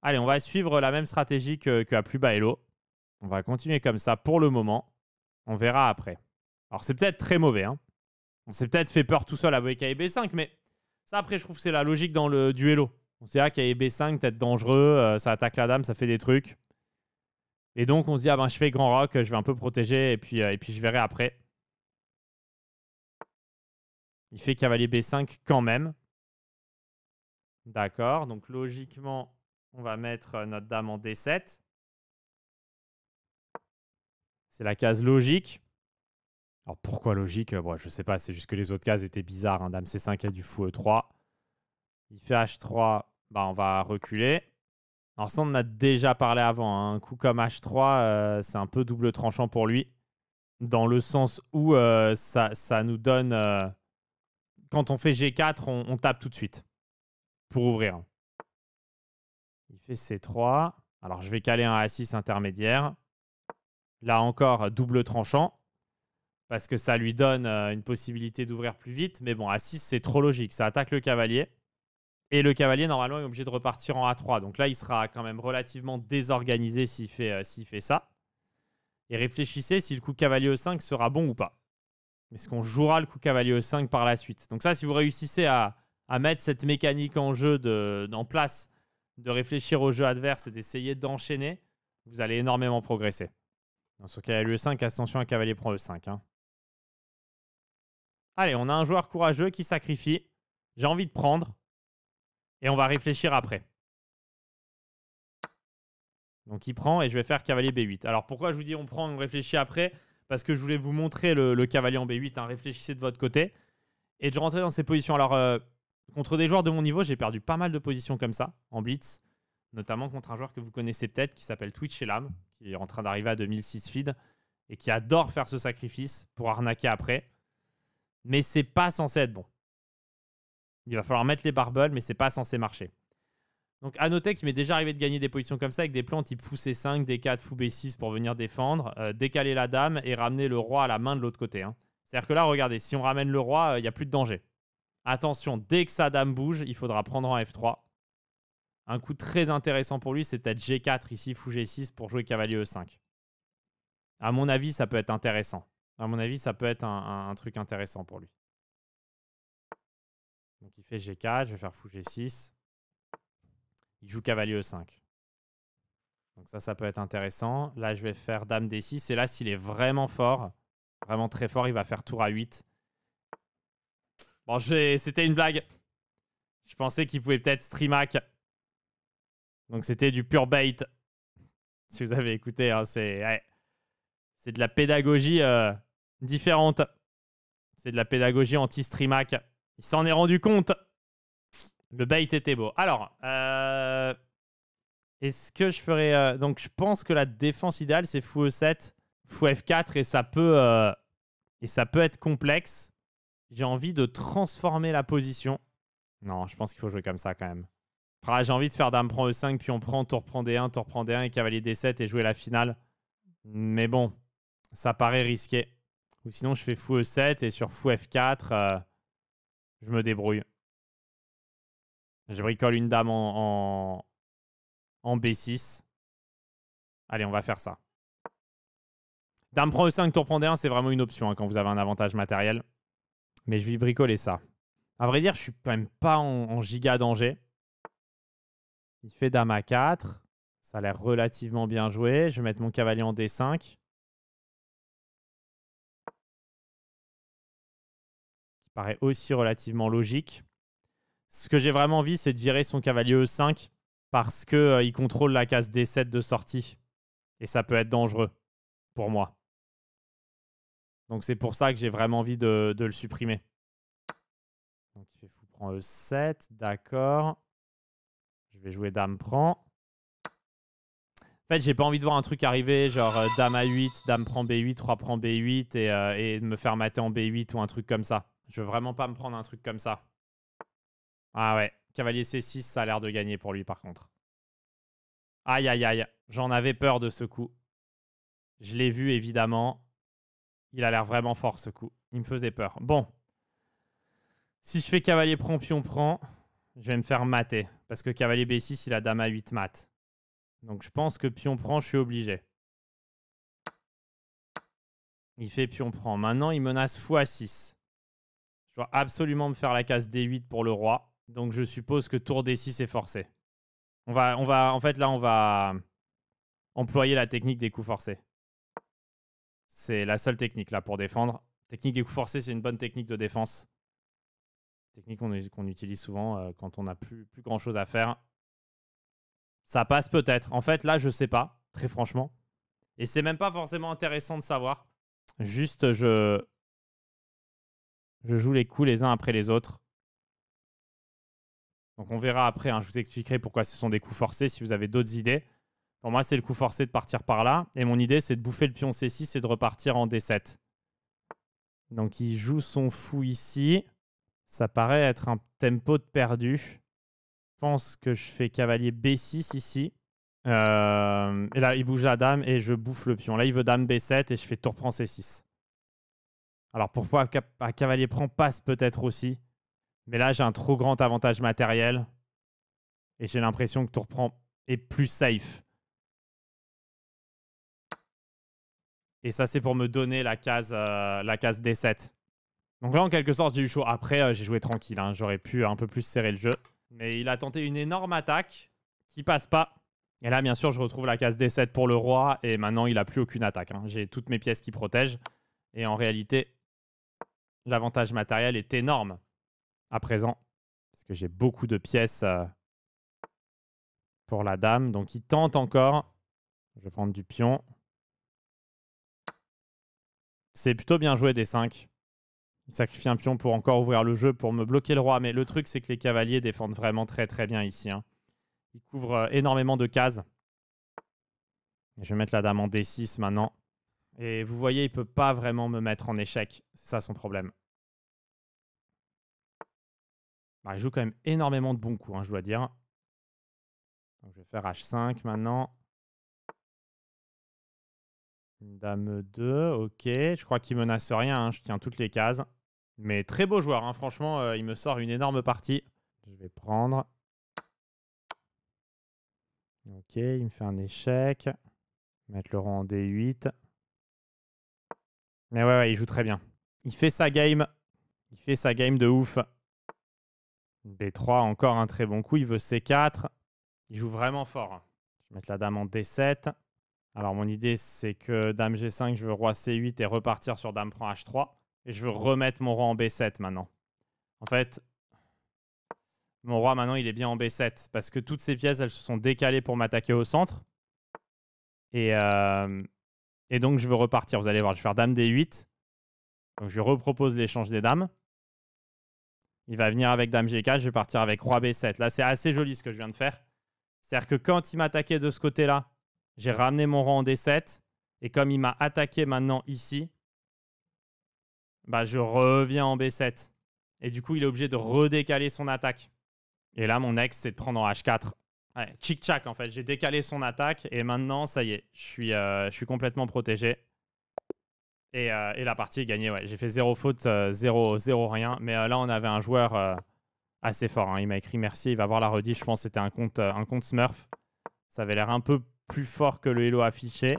Allez, on va suivre la même stratégie qu'à plus bas Elo. On va continuer comme ça pour le moment. On verra après. Alors c'est peut-être très mauvais, hein. On s'est peut-être fait peur tout seul avec e b 5 mais ça, après, je trouve que c'est la logique dans le duello. On se dit, ah, e b 5 peut-être dangereux, euh, ça attaque la dame, ça fait des trucs. Et donc, on se dit, ah ben, je fais grand rock, je vais un peu protéger, et puis, euh, et puis je verrai après. Il fait cavalier B5 quand même. D'accord, donc logiquement, on va mettre euh, notre dame en D7. C'est la case logique. Alors pourquoi logique euh, bon, Je sais pas, c'est juste que les autres cases étaient bizarres. Hein. Dame C5 et du fou E3. Il fait H3, bah, on va reculer. Alors ça, on en a déjà parlé avant. Hein. Un coup comme H3, euh, c'est un peu double tranchant pour lui. Dans le sens où euh, ça, nous donne... quand on fait G4, on, tape tout de suite. Pour ouvrir. Il fait C3. Alors je vais caler un A6 intermédiaire. Là encore, double tranchant parce que ça lui donne euh, une possibilité d'ouvrir plus vite. Mais bon, à 6, c'est trop logique. Ça attaque le cavalier. Et le cavalier, normalement, est obligé de repartir en A3. Donc là, il sera quand même relativement désorganisé s'il fait, euh, fait ça. Et réfléchissez si le coup cavalier E5 sera bon ou pas. Est-ce qu'on jouera le coup cavalier E5 par la suite Donc ça, si vous réussissez à, mettre cette mécanique en jeu, de, en place, de réfléchir au jeu adverse et d'essayer d'enchaîner, vous allez énormément progresser. Dans ce cavalier E5, ascension à cavalier prend E5. Allez, on a un joueur courageux qui sacrifie. J'ai envie de prendre. Et on va réfléchir après. Donc il prend et je vais faire cavalier B8. Alors pourquoi je vous dis on prend, on réfléchit après Parce que je voulais vous montrer le, cavalier en B8. Hein. Réfléchissez de votre côté. Et de rentrer dans ces positions. Alors euh, contre des joueurs de mon niveau, j'ai perdu pas mal de positions comme ça, en blitz. Notamment contre un joueur que vous connaissez peut-être qui s'appelle Twitch Elam, qui est en train d'arriver à 2006 feed et qui adore faire ce sacrifice pour arnaquer après mais c'est pas censé être bon. Il va falloir mettre les barbels, mais c'est pas censé marcher. Donc à noter qu'il m'est déjà arrivé de gagner des positions comme ça avec des plans type fou C5, D4, fou B6 pour venir défendre, euh, décaler la dame et ramener le roi à la main de l'autre côté. Hein. C'est-à-dire que là, regardez, si on ramène le roi, euh, il y n'y a plus de danger. Attention, dès que sa dame bouge, il faudra prendre en F3. Un coup très intéressant pour lui, c'est peut-être G4 ici, fou G6 pour jouer cavalier E5. À mon avis, ça peut être intéressant. À mon avis, ça peut être un, truc intéressant pour lui. Donc il fait G4, je vais faire fou G6. Il joue cavalier E5. Donc ça, ça peut être intéressant. Là, je vais faire dame D6. Et là, s'il est vraiment fort, vraiment très fort, il va faire tour à 8. Bon, c'était une blague. Je pensais qu'il pouvait peut-être streamac. Donc c'était du pur bait. Si vous avez écouté, hein, c'est c'est de la pédagogie euh, différente. C'est de la pédagogie anti-streamac. Il s'en est rendu compte. Le bait était beau. Alors, euh, est-ce que je ferais... Euh, donc, je pense que la défense idéale, c'est fou E7, fou F4, et ça peut, euh, et ça peut être complexe. J'ai envie de transformer la position. Non, je pense qu'il faut jouer comme ça quand même. J'ai envie de faire dame prend E5, puis on prend, tour prend D1, tour prend D1 et cavalier D7 et jouer la finale. Mais bon, ça paraît risqué sinon, je fais fou E7 et sur fou F4, euh, je me débrouille. Je bricole une dame en, B6. Allez, on va faire ça. Dame prend E5, tour prend D1, c'est vraiment une option hein, quand vous avez un avantage matériel. Mais je vais bricoler ça. À vrai dire, je suis quand même pas en, en giga danger. Il fait dame A4. Ça a l'air relativement bien joué. Je vais mettre mon cavalier en D5. paraît aussi relativement logique. Ce que j'ai vraiment envie, c'est de virer son cavalier E5 parce qu'il euh, contrôle la case D7 de sortie. Et ça peut être dangereux pour moi. Donc c'est pour ça que j'ai vraiment envie de, le supprimer. Donc il fait fou prend E7, d'accord. Je vais jouer dame prend. En fait, j'ai pas envie de voir un truc arriver, genre euh, dame A8, dame prend B8, 3 prend B8 et, euh, et me faire mater en B8 ou un truc comme ça. Je veux vraiment pas me prendre un truc comme ça. Ah ouais, cavalier C6, ça a l'air de gagner pour lui par contre. Aïe, aïe, aïe. J'en avais peur de ce coup. Je l'ai vu évidemment. Il a l'air vraiment fort ce coup. Il me faisait peur. Bon. Si je fais cavalier prend pion prend, je vais me faire mater. Parce que cavalier B6, il a dame à 8 mat. Donc je pense que pion prend, je suis obligé. Il fait pion prend. Maintenant, il menace fou à 6 absolument me faire la case D8 pour le roi. Donc je suppose que tour D6 est forcé. On va, on va, en fait, là, on va employer la technique des coups forcés. C'est la seule technique là pour défendre. Technique des coups forcés, c'est une bonne technique de défense. Technique qu'on utilise souvent euh, quand on n'a plus, plus grand chose à faire. Ça passe peut-être. En fait, là, je sais pas, très franchement. Et c'est même pas forcément intéressant de savoir. Juste, je, je joue les coups les uns après les autres. Donc on verra après, hein. je vous expliquerai pourquoi ce sont des coups forcés si vous avez d'autres idées. Pour moi, c'est le coup forcé de partir par là. Et mon idée, c'est de bouffer le pion C6 et de repartir en D7. Donc il joue son fou ici. Ça paraît être un tempo de perdu. Je pense que je fais cavalier B6 ici. Euh, et là, il bouge la dame et je bouffe le pion. Là, il veut dame B7 et je fais tour prend C6. Alors pourquoi un cavalier prend passe peut-être aussi. Mais là, j'ai un trop grand avantage matériel. Et j'ai l'impression que tour prend est plus safe. Et ça, c'est pour me donner la case, euh, la case D7. Donc là, en quelque sorte, j'ai eu chaud. Après, euh, j'ai joué tranquille. Hein. J'aurais pu un peu plus serrer le jeu. Mais il a tenté une énorme attaque qui passe pas. Et là, bien sûr, je retrouve la case D7 pour le roi. Et maintenant, il n'a plus aucune attaque. Hein. J'ai toutes mes pièces qui protègent. Et en réalité, L'avantage matériel est énorme à présent. Parce que j'ai beaucoup de pièces euh, pour la dame. Donc il tente encore. Je vais prendre du pion. C'est plutôt bien joué des 5. Il sacrifie un pion pour encore ouvrir le jeu, pour me bloquer le roi. Mais le truc, c'est que les cavaliers défendent vraiment très très bien ici. Hein. Ils couvrent euh, énormément de cases. Je vais mettre la dame en D6 maintenant. Et vous voyez, il peut pas vraiment me mettre en échec. C'est ça son problème. Bah, il joue quand même énormément de bons coups, hein, je dois dire. Donc, je vais faire H5 maintenant. Dame 2, ok. Je crois qu'il menace rien, hein, je tiens toutes les cases. Mais très beau joueur, hein, franchement, euh, il me sort une énorme partie. Je vais prendre. Ok, il me fait un échec. Mettre le rang en D8. Mais ouais, il joue très bien. Il fait sa game. Il fait sa game de ouf. b 3 encore un très bon coup. Il veut C4. Il joue vraiment fort. Je vais mettre la dame en D7. Alors, mon idée, c'est que dame G5, je veux roi C8 et repartir sur dame prend H3. Et je veux remettre mon roi en B7 maintenant. En fait, mon roi, maintenant, il est bien en B7. Parce que toutes ces pièces, elles se sont décalées pour m'attaquer au centre. Et... Euh et donc, je veux repartir. Vous allez voir, je vais faire dame d8. Donc, je repropose l'échange des dames. Il va venir avec dame g4. Je vais partir avec roi b7. Là, c'est assez joli ce que je viens de faire. C'est-à-dire que quand il m'attaquait de ce côté-là, j'ai ramené mon rang en d7. Et comme il m'a attaqué maintenant ici, bah, je reviens en b7. Et du coup, il est obligé de redécaler son attaque. Et là, mon ex, c'est de prendre en h4 Ouais, chic chac en fait. J'ai décalé son attaque et maintenant, ça y est, je suis, euh, je suis complètement protégé. Et, euh, et, la partie est gagnée, ouais. J'ai fait zéro faute, 0 euh, zéro, zéro rien. Mais là, on avait un joueur assez fort. Hein. Il m'a écrit merci, il va voir la redit, Je pense que c'était un compte, un compte Smurf. Ça avait l'air un peu plus fort que le Hello affiché.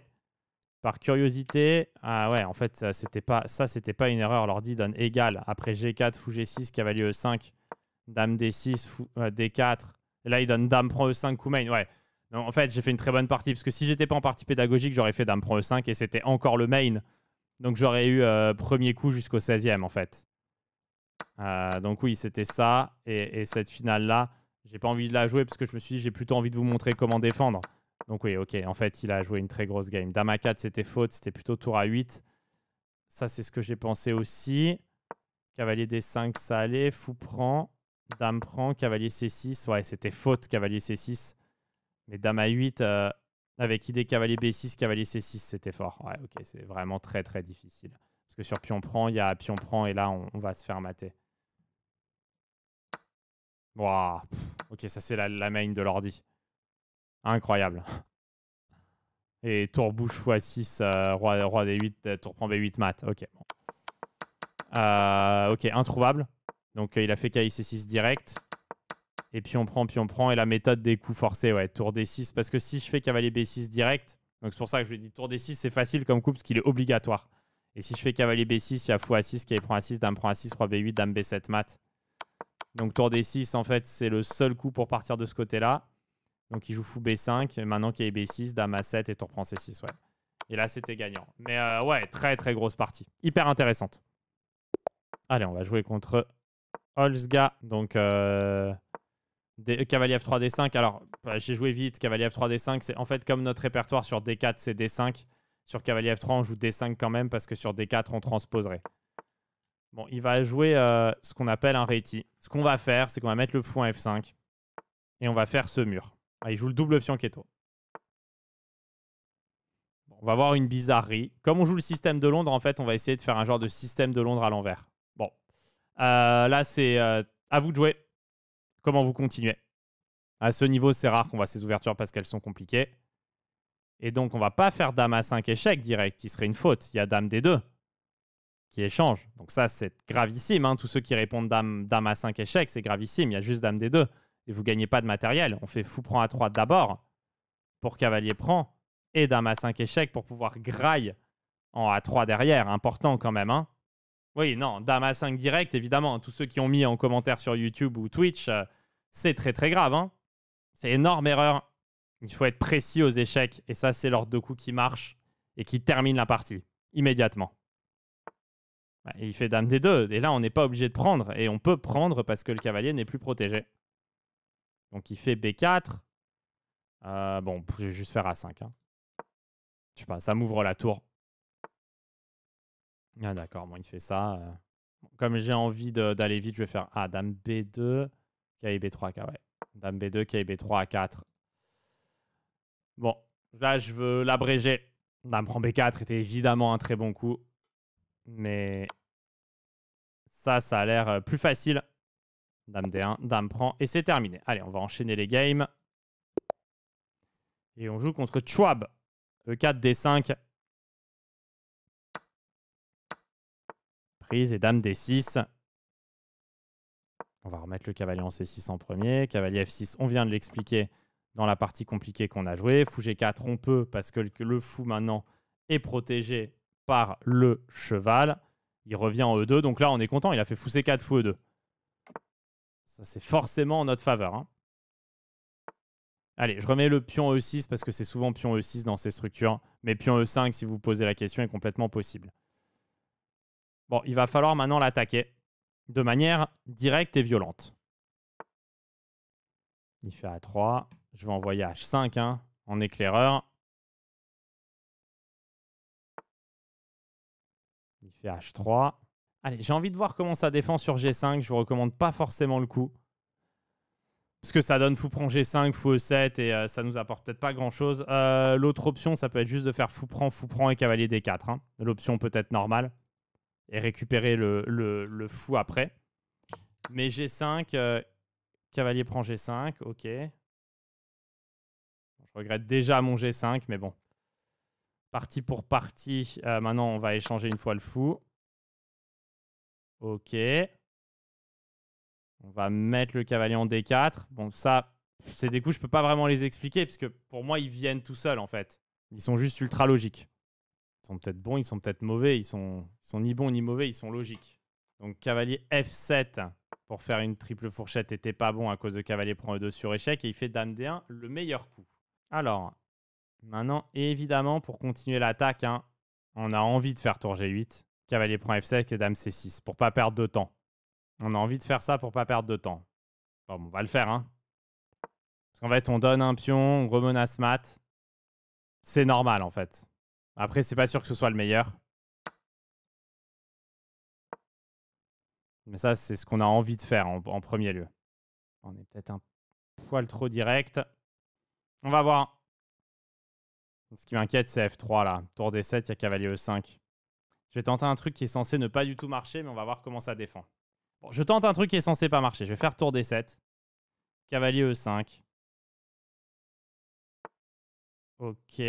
Par curiosité, ah ouais, en fait, c'était pas, ça, c'était pas une erreur. L'ordi donne égal après G4, fou G6, cavalier E5, dame D6, fou, D4, et là, il donne Dame, prend E5, coup main. Ouais. Non, en fait, j'ai fait une très bonne partie. Parce que si j'étais pas en partie pédagogique, j'aurais fait Dame, prend E5 et c'était encore le main. Donc j'aurais eu euh, premier coup jusqu'au 16e, en fait. Euh, donc oui, c'était ça. Et, cette finale-là, j'ai pas envie de la jouer parce que je me suis dit, j'ai plutôt envie de vous montrer comment défendre. Donc oui, ok, en fait, il a joué une très grosse game. Dame à 4, c'était faute, c'était plutôt tour à 8. Ça, c'est ce que j'ai pensé aussi. Cavalier D5, ça allait. Fou prend. Dame prend, cavalier C6. Ouais, c'était faute, cavalier C6. Mais dame A8, euh, avec idée cavalier B6, cavalier C6, c'était fort. Ouais, ok, c'est vraiment très très difficile. Parce que sur pion prend, il y a pion prend et là, on, va se faire mater. Wouah. ok, ça c'est la, main de l'ordi. Incroyable. Et tour bouche x6, euh, roi, roi D8, euh, tour prend B8 mat. Ok. Euh, ok, introuvable. Donc euh, il a fait c 6 direct. Et puis on prend, puis on prend. Et la méthode des coups forcés, ouais, tour D6. Parce que si je fais cavalier B6 direct, donc c'est pour ça que je lui ai dit tour D6, c'est facile comme coup parce qu'il est obligatoire. Et si je fais cavalier B6, il y a fou A6, qui prend A6, dame prend A6, roi B8, dame B7, mat. Donc tour D6, en fait, c'est le seul coup pour partir de ce côté-là. Donc il joue fou B5, et maintenant qu'il B6, dame A7 et tour prend C6, ouais. Et là, c'était gagnant. Mais euh, ouais, très très grosse partie. Hyper intéressante. Allez, on va jouer contre Olsga, donc euh, euh, cavalier F3 D5. Alors, j'ai joué vite, cavalier F3 D5, c'est en fait comme notre répertoire sur D4 c'est D5. Sur cavalier F3, on joue D5 quand même parce que sur D4, on transposerait. Bon, il va jouer euh, ce qu'on appelle un réti. Ce qu'on va faire, c'est qu'on va mettre le fou en F5 et on va faire ce mur. Ah, il joue le double fianchetto. on va voir une bizarrerie. Comme on joue le système de Londres, en fait, on va essayer de faire un genre de système de Londres à l'envers. Euh, là, c'est euh, à vous de jouer. Comment vous continuez À ce niveau, c'est rare qu'on voit ces ouvertures parce qu'elles sont compliquées. Et donc, on va pas faire dame à 5 échecs direct, qui serait une faute. Il y a dame des 2 qui échange. Donc ça, c'est gravissime. Hein. Tous ceux qui répondent dame, à 5 échecs, c'est gravissime. Il y a juste dame des 2 Et vous gagnez pas de matériel. On fait fou prend à 3 d'abord pour cavalier prend et dame à 5 échecs pour pouvoir graille en A3 derrière. Important quand même. Hein. Oui, non, Dame à 5 direct, évidemment. Tous ceux qui ont mis en commentaire sur YouTube ou Twitch, euh, c'est très très grave. Hein. C'est énorme erreur. Il faut être précis aux échecs. Et ça, c'est l'ordre de coup qui marche et qui termine la partie immédiatement. Bah, il fait Dame D2. Et là, on n'est pas obligé de prendre. Et on peut prendre parce que le cavalier n'est plus protégé. Donc il fait B4. Euh, bon, je vais juste faire A5. Hein. Je sais pas, ça m'ouvre la tour. Ah d'accord, moi il fait ça. Comme j'ai envie d'aller vite, je vais faire ah, dame B2, kib B3 K, Dame B2, kib B3 A4. Bon, là, je veux l'abréger. Dame prend B4 était évidemment un très bon coup. Mais ça, ça a l'air plus facile. Dame D1, dame prend, et c'est terminé. Allez, on va enchaîner les games. Et on joue contre Chouab. E4, D5. et dame d6. On va remettre le cavalier en c6 en premier. Cavalier f6, on vient de l'expliquer dans la partie compliquée qu'on a joué Fou g4, on peut parce que le fou maintenant est protégé par le cheval. Il revient en e2. Donc là, on est content. Il a fait fou c4, fou e2. Ça, c'est forcément en notre faveur. Hein. Allez, je remets le pion e6 parce que c'est souvent pion e6 dans ces structures. Mais pion e5, si vous posez la question, est complètement possible. Bon, il va falloir maintenant l'attaquer de manière directe et violente. Il fait A3. Je vais envoyer H5 hein, en éclaireur. Il fait H3. Allez, j'ai envie de voir comment ça défend sur G5. Je vous recommande pas forcément le coup. Parce que ça donne fou prend G5, fou E7 et euh, ça nous apporte peut-être pas grand-chose. Euh, l'autre option, ça peut être juste de faire fou prend, fou prend et cavalier D4. Hein. L'option peut-être normale et récupérer le, fou après. Mais G5, euh, cavalier prend G5, ok. Je regrette déjà mon G5, mais bon. Partie pour partie, euh, maintenant on va échanger une fois le fou. Ok. On va mettre le cavalier en D4. Bon, ça, c'est des coups, je ne peux pas vraiment les expliquer, parce que pour moi, ils viennent tout seuls, en fait. Ils sont juste ultra logiques sont peut-être bons, ils sont peut-être mauvais, ils sont, sont ni bons ni mauvais, ils sont logiques. Donc cavalier F7 pour faire une triple fourchette était pas bon à cause de cavalier prend E2 sur échec et il fait dame D1 le meilleur coup. Alors, maintenant, évidemment, pour continuer l'attaque, hein, on a envie de faire tour G8, cavalier prend F7 et dame C6 pour pas perdre de temps. On a envie de faire ça pour pas perdre de temps. Bon, on va le faire, hein. Parce qu'en fait, on donne un pion, on remenace mat. C'est normal, en fait. Après, c'est pas sûr que ce soit le meilleur. Mais ça, c'est ce qu'on a envie de faire en, premier lieu. On est peut-être un poil trop direct. On va voir. Ce qui m'inquiète, c'est F3 là. Tour D7, il y a cavalier E5. Je vais tenter un truc qui est censé ne pas du tout marcher, mais on va voir comment ça défend. Bon, je tente un truc qui est censé pas marcher. Je vais faire tour D7. Cavalier E5. Ok.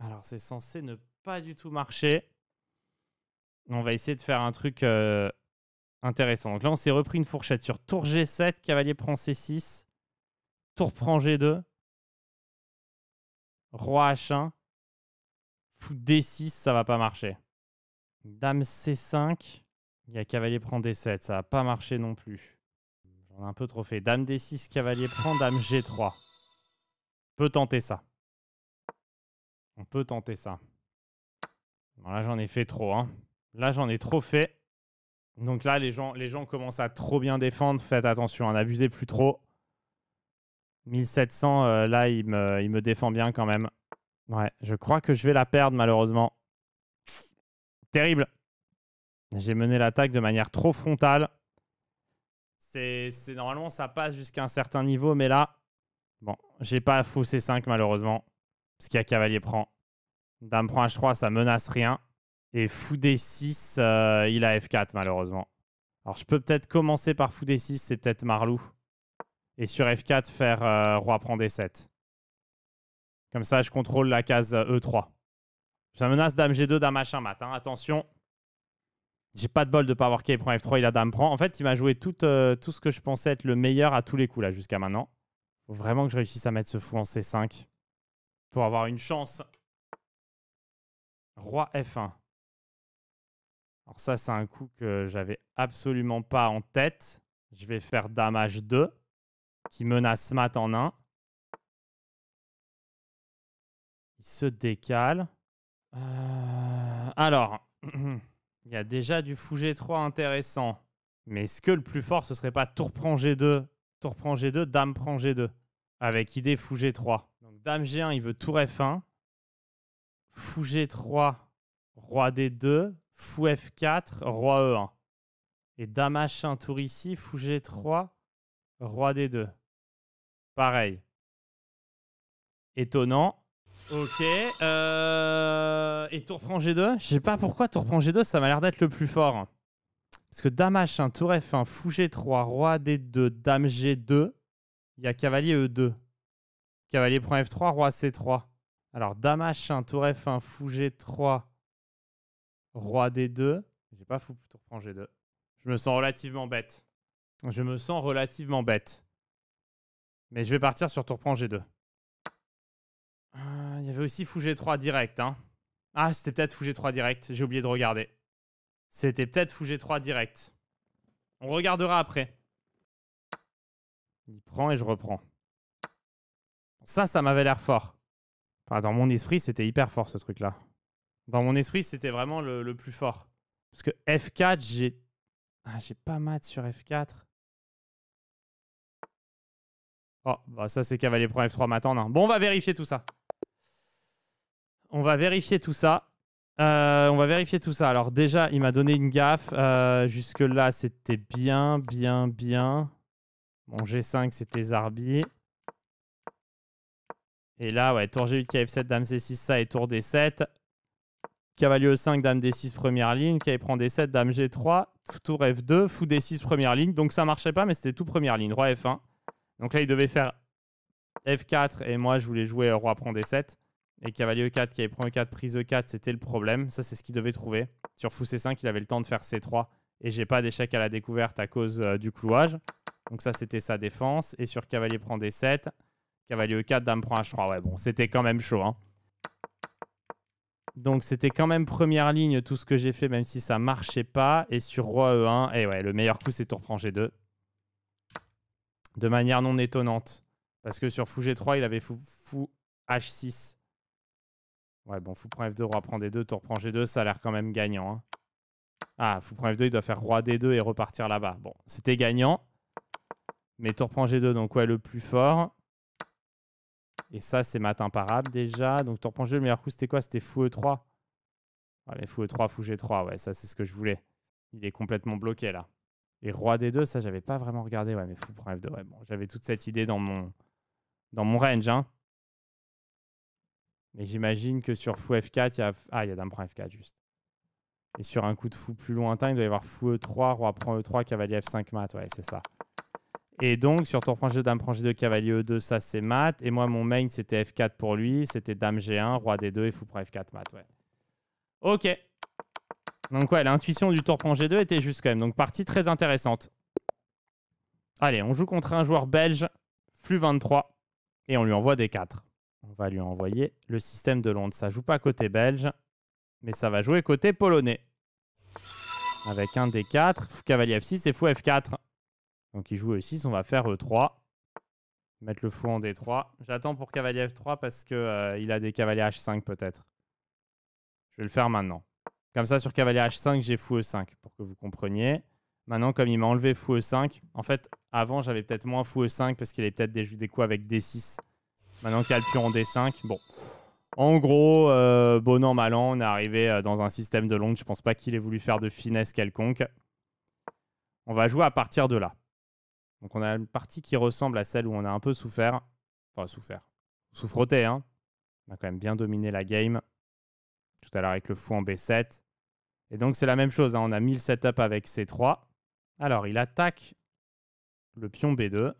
Alors, c'est censé ne pas du tout marcher. On va essayer de faire un truc euh, intéressant. Donc là, on s'est repris une fourchette sur tour G7, cavalier prend C6, tour prend G2, roi H1, fou D6, ça va pas marcher. Dame C5, il y a cavalier prend D7, ça va pas marcher non plus. J'en ai un peu trop fait. Dame D6, cavalier prend, dame G3. Peut tenter ça. On peut tenter ça. là, j'en ai fait trop. Hein. Là, j'en ai trop fait. Donc là, les gens, les gens commencent à trop bien défendre. Faites attention, hein, n'abusez plus trop. 1700, euh, là, il me, il me défend bien quand même. Ouais, je crois que je vais la perdre, malheureusement. Terrible. J'ai mené l'attaque de manière trop frontale. C'est Normalement, ça passe jusqu'à un certain niveau, mais là... Bon, j'ai pas faussé 5 malheureusement. Parce qu'il y a cavalier prend. Dame prend H3, ça menace rien. Et fou D6, euh, il a F4 malheureusement. Alors je peux peut-être commencer par fou D6, c'est peut-être Marlou. Et sur F4, faire euh, roi prend D7. Comme ça, je contrôle la case E3. Euh, e ça menace dame G2, dame machin 1 mat. Attention. J'ai pas de bol de pas avoir qu'il prend F3, il a dame prend. En fait, il m'a joué tout, tout ce que je pensais être le meilleur à tous les coups là jusqu'à maintenant. Faut vraiment que je réussisse à mettre ce fou en C5 pour avoir une chance. Roi F1. Alors ça, c'est un coup que j'avais absolument pas en tête. Je vais faire Dame H2, qui menace Mat en 1. Il se décale. Euh, alors, il y a déjà du fou 3 intéressant. Mais est-ce que le plus fort, ce serait pas tour prend G2, tour prend G2, dame prend G2 Avec idée fou G3. Dame G1, il veut Tour F1. Fou G3, Roi D2. Fou F4, Roi E1. Et Dame H1, Tour ici. Fou G3, Roi D2. Pareil. Étonnant. Ok. Euh, et tour prend G2 Je sais pas pourquoi tour prend G2, ça m'a l'air d'être le plus fort. Parce que dame H1, tour F1, fou G3, roi D2, dame G2, il y a cavalier E2. Cavalier prend F3, Roi C3. Alors, Dame 1 Tour F1, Fou G3, Roi D2. J'ai pas Fou, Tour prend G2. Je me sens relativement bête. Je me sens relativement bête. Mais je vais partir sur Tour prend G2. Euh, il y avait aussi Fougé 3 direct. Hein. Ah, c'était peut-être Fougé 3 direct. J'ai oublié de regarder. C'était peut-être Fou G3 direct. On regardera après. Il prend et je reprends. Ça, ça m'avait l'air fort. Enfin, dans mon esprit, c'était hyper fort ce truc-là. Dans mon esprit, c'était vraiment le, plus fort. Parce que F4, j'ai. Ah, j'ai pas mat sur F4. Oh, bah ça, c'est cavalier prend F3 maintenant Bon, on va vérifier tout ça. On va vérifier tout ça. Euh, on va vérifier tout ça. Alors, déjà, il m'a donné une gaffe. Euh, jusque-là, c'était bien, bien, bien. Bon, G5, c'était Zarbi. Et là, ouais, tour G8, KF7, Dame C6, ça et tour D7. Cavalier E5, Dame D6, première ligne. Cavalier prend D7, Dame G3, tour F2, Fou D6, première ligne. Donc ça marchait pas, mais c'était tout première ligne. Roi F1. Donc là, il devait faire F4 et moi, je voulais jouer euh, Roi prend D7. Et cavalier E4, cavalier prend E4, prise E4, c'était le problème. Ça, c'est ce qu'il devait trouver. Sur Fou C5, il avait le temps de faire C3. Et j'ai pas d'échec à la découverte à cause euh, du clouage. Donc ça, c'était sa défense. Et sur cavalier prend D7, Cavalier e 4, dame prend H3. Ouais, bon, c'était quand même chaud. Hein. Donc c'était quand même première ligne tout ce que j'ai fait, même si ça marchait pas. Et sur roi E1, et eh ouais, le meilleur coup c'est tour prend G2. De manière non étonnante. Parce que sur fou G3, il avait fou, fou H6. Ouais, bon, fou prend F2, roi prend D2, tour prend G2, ça a l'air quand même gagnant. Hein. Ah, fou prend F2, il doit faire roi D2 et repartir là-bas. Bon, c'était gagnant. Mais tour prend G2, donc ouais, le plus fort. Et ça, c'est mat imparable déjà. Donc, ton jeu, le meilleur coup, c'était quoi C'était fou E3. Allez, fou E3, fou G3, ouais, ça, c'est ce que je voulais. Il est complètement bloqué là. Et roi D2, ça, j'avais pas vraiment regardé. Ouais, mais fou prend F2. Ouais, bon, j'avais toute cette idée dans mon, dans mon range. Hein. Mais j'imagine que sur fou F4, il y a. Ah, il y a dame prend F4, juste. Et sur un coup de fou plus lointain, il doit y avoir fou E3, roi prend E3, cavalier F5 mat. Ouais, c'est ça. Et donc, sur tour prend G2, dame prend G2, cavalier E2, ça c'est mat. Et moi, mon main, c'était F4 pour lui. C'était dame G1, roi D2 et fou pour F4 mat. Ok. Donc, ouais, l'intuition du tour prend G2 était juste quand même. Donc, partie très intéressante. Allez, on joue contre un joueur belge, flux 23. Et on lui envoie d 4. On va lui envoyer le système de Londres. Ça joue pas côté belge, mais ça va jouer côté polonais. Avec un D4, cavalier F6 et fou F4. Donc il joue E6, euh, on va faire E3. Euh, Mettre le fou en D3. J'attends pour cavalier F3 parce qu'il euh, a des cavaliers H5 peut-être. Je vais le faire maintenant. Comme ça, sur cavalier H5, j'ai fou E5 pour que vous compreniez. Maintenant, comme il m'a enlevé fou E5, en fait, avant, j'avais peut-être moins fou E5 parce qu'il avait peut-être des, coups avec D6. Maintenant qu'il y a le pion en D5, bon. En gros, bon an, mal on est arrivé dans un système de longue. Je pense pas qu'il ait voulu faire de finesse quelconque. On va jouer à partir de là. Donc on a une partie qui ressemble à celle où on a un peu souffert. Enfin, souffert. Souffroté, hein. On a quand même bien dominé la game. Tout à l'heure avec le fou en B7. Et donc c'est la même chose, hein. on a mis le setup avec C3. Alors il attaque le pion B2.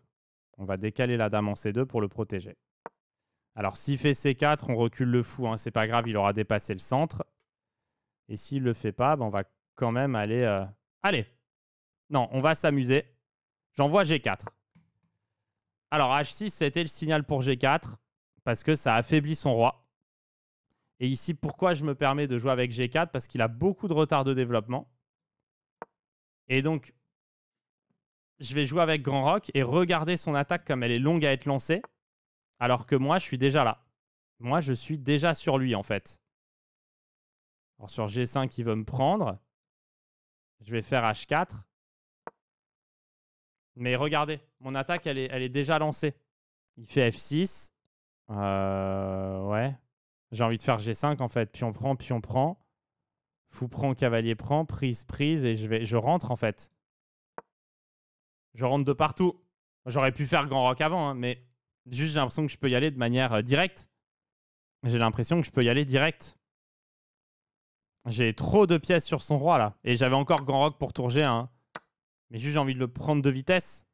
On va décaler la dame en C2 pour le protéger. Alors s'il fait C4, on recule le fou, hein. c'est pas grave, il aura dépassé le centre. Et s'il le fait pas, ben, on va quand même aller... Euh, Allez Non, on va s'amuser. J'envoie G4. Alors, H6, c'était le signal pour G4, parce que ça affaiblit son roi. Et ici, pourquoi je me permets de jouer avec G4 Parce qu'il a beaucoup de retard de développement. Et donc, je vais jouer avec Grand Rock et regarder son attaque comme elle est longue à être lancée, alors que moi, je suis déjà là. Moi, je suis déjà sur lui, en fait. Alors, sur G5, il veut me prendre. Je vais faire H4. Mais regardez, mon attaque, elle est, elle est déjà lancée. Il fait F6. Euh, ouais. J'ai envie de faire G5 en fait. Puis on prend, puis on prend. Fou prend, cavalier prend, prise, prise. Et je, vais, je rentre en fait. Je rentre de partout. J'aurais pu faire grand rock avant, hein, mais juste j'ai l'impression que je peux y aller de manière euh, directe. J'ai l'impression que je peux y aller direct. J'ai trop de pièces sur son roi là. Et j'avais encore grand rock pour tourger g mais juste, j'ai envie de le prendre de vitesse.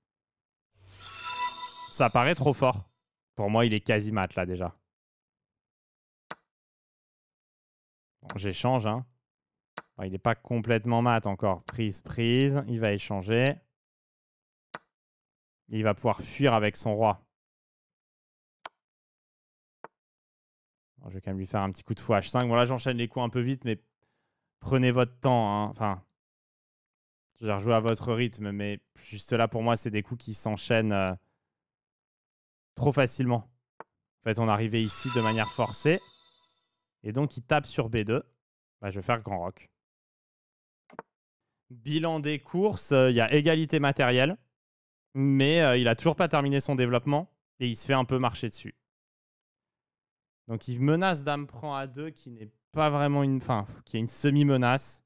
Ça paraît trop fort. Pour moi, il est quasi mat là déjà. Bon, j'échange. Hein. il n'est pas complètement mat encore. Prise, prise. Il va échanger. Il va pouvoir fuir avec son roi. je vais quand même lui faire un petit coup de fou H5. Bon là, j'enchaîne les coups un peu vite, mais prenez votre temps. Hein. Enfin, je rejoué à votre rythme, mais juste là, pour moi, c'est des coups qui s'enchaînent euh, trop facilement. En fait, on arrivait ici de manière forcée. Et donc, il tape sur B2. Bah, je vais faire grand rock. Bilan des courses, euh, il y a égalité matérielle. Mais euh, il a toujours pas terminé son développement. Et il se fait un peu marcher dessus. Donc, il menace Dame prend A2, qui n'est pas vraiment une enfin qui est une semi-menace.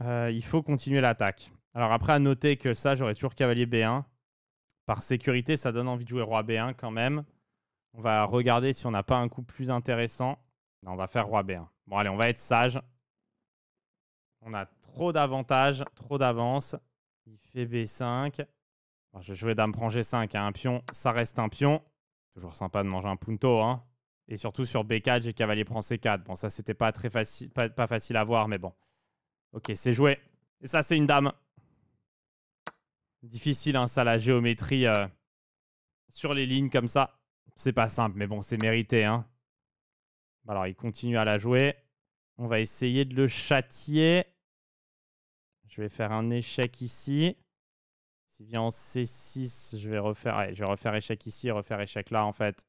il faut continuer l'attaque. Alors après, à noter que ça, j'aurais toujours cavalier B1. Par sécurité, ça donne envie de jouer roi B1 quand même. On va regarder si on n'a pas un coup plus intéressant. on va faire roi B1. Bon, allez, on va être sage. On a trop d'avantages, trop d'avance. Il fait B5. je vais jouer dame prend G5 à un pion. Ça reste un pion. Toujours sympa de manger un punto. Hein. Et surtout sur B4, j'ai cavalier prend C4. Bon, ça, c'était pas très facile, pas facile à voir, mais bon. Ok, c'est joué. Et ça, c'est une dame. Difficile, hein, ça, la géométrie euh, sur les lignes comme ça. C'est pas simple, mais bon, c'est mérité. Hein. Bah, alors, il continue à la jouer. On va essayer de le châtier. Je vais faire un échec ici. S'il vient en C6, je vais refaire, je vais refaire échec ici, refaire échec là, en fait.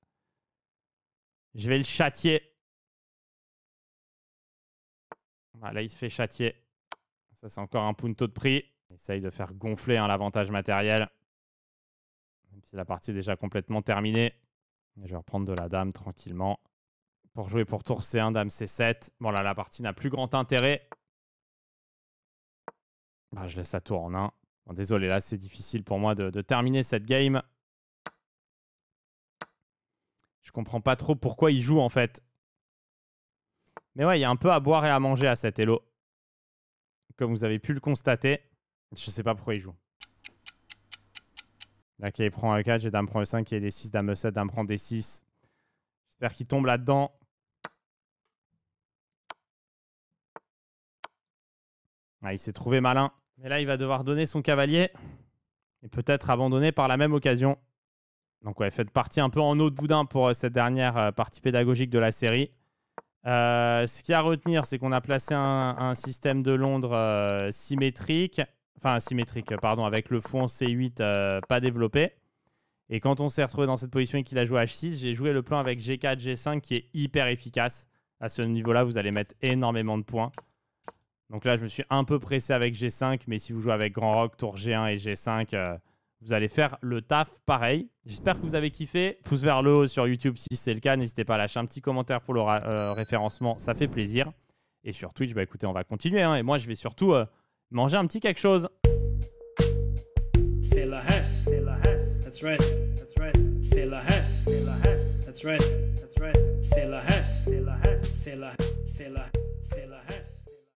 Je vais le châtier. là, il se fait châtier. Ça, c'est encore un punto de prix. Essaye de faire gonfler hein, l'avantage matériel. Même si la partie est déjà complètement terminée. Je vais reprendre de la dame tranquillement. Pour jouer pour tour C1, dame C7. Bon là, la partie n'a plus grand intérêt. Bah, je laisse la tour en 1. désolé, là, c'est difficile pour moi de, terminer cette game. Je comprends pas trop pourquoi il joue, en fait. Mais ouais, il y a un peu à boire et à manger à cet Elo. Comme vous avez pu le constater. Je sais pas pourquoi il joue. Là, il prend un 4 j'ai dame prend E5, il y a 6 dame E7, dame prend des 6 J'espère qu'il tombe là-dedans. Ah, il s'est trouvé malin. Mais là, il va devoir donner son cavalier. Et peut-être abandonner par la même occasion. Donc ouais, fait partie un peu en eau de boudin pour euh, cette dernière euh, partie pédagogique de la série. Euh, ce qu'il y a à retenir, c'est qu'on a placé un, système de Londres symétrique. Enfin, asymétrique, pardon, avec le fond C8 euh, pas développé. Et quand on s'est retrouvé dans cette position et qu'il a joué H6, j'ai joué le plan avec G4, G5 qui est hyper efficace. À ce niveau-là, vous allez mettre énormément de points. Donc là, je me suis un peu pressé avec G5, mais si vous jouez avec Grand Rock, Tour G1 et G5, euh, vous allez faire le taf pareil. J'espère que vous avez kiffé. Pouce vers le haut sur YouTube si c'est le cas. N'hésitez pas à lâcher un petit commentaire pour le euh, référencement, ça fait plaisir. Et sur Twitch, bah écoutez, on va continuer. Hein. Et moi, je vais surtout manger un petit quelque chose. C'est la Hesse, c'est la Hesse, that's right, that's right. C'est la Hesse, c'est la Hesse, that's right, that's right. C'est la Hesse, c'est la Hesse, c'est la c'est la c'est la Hesse.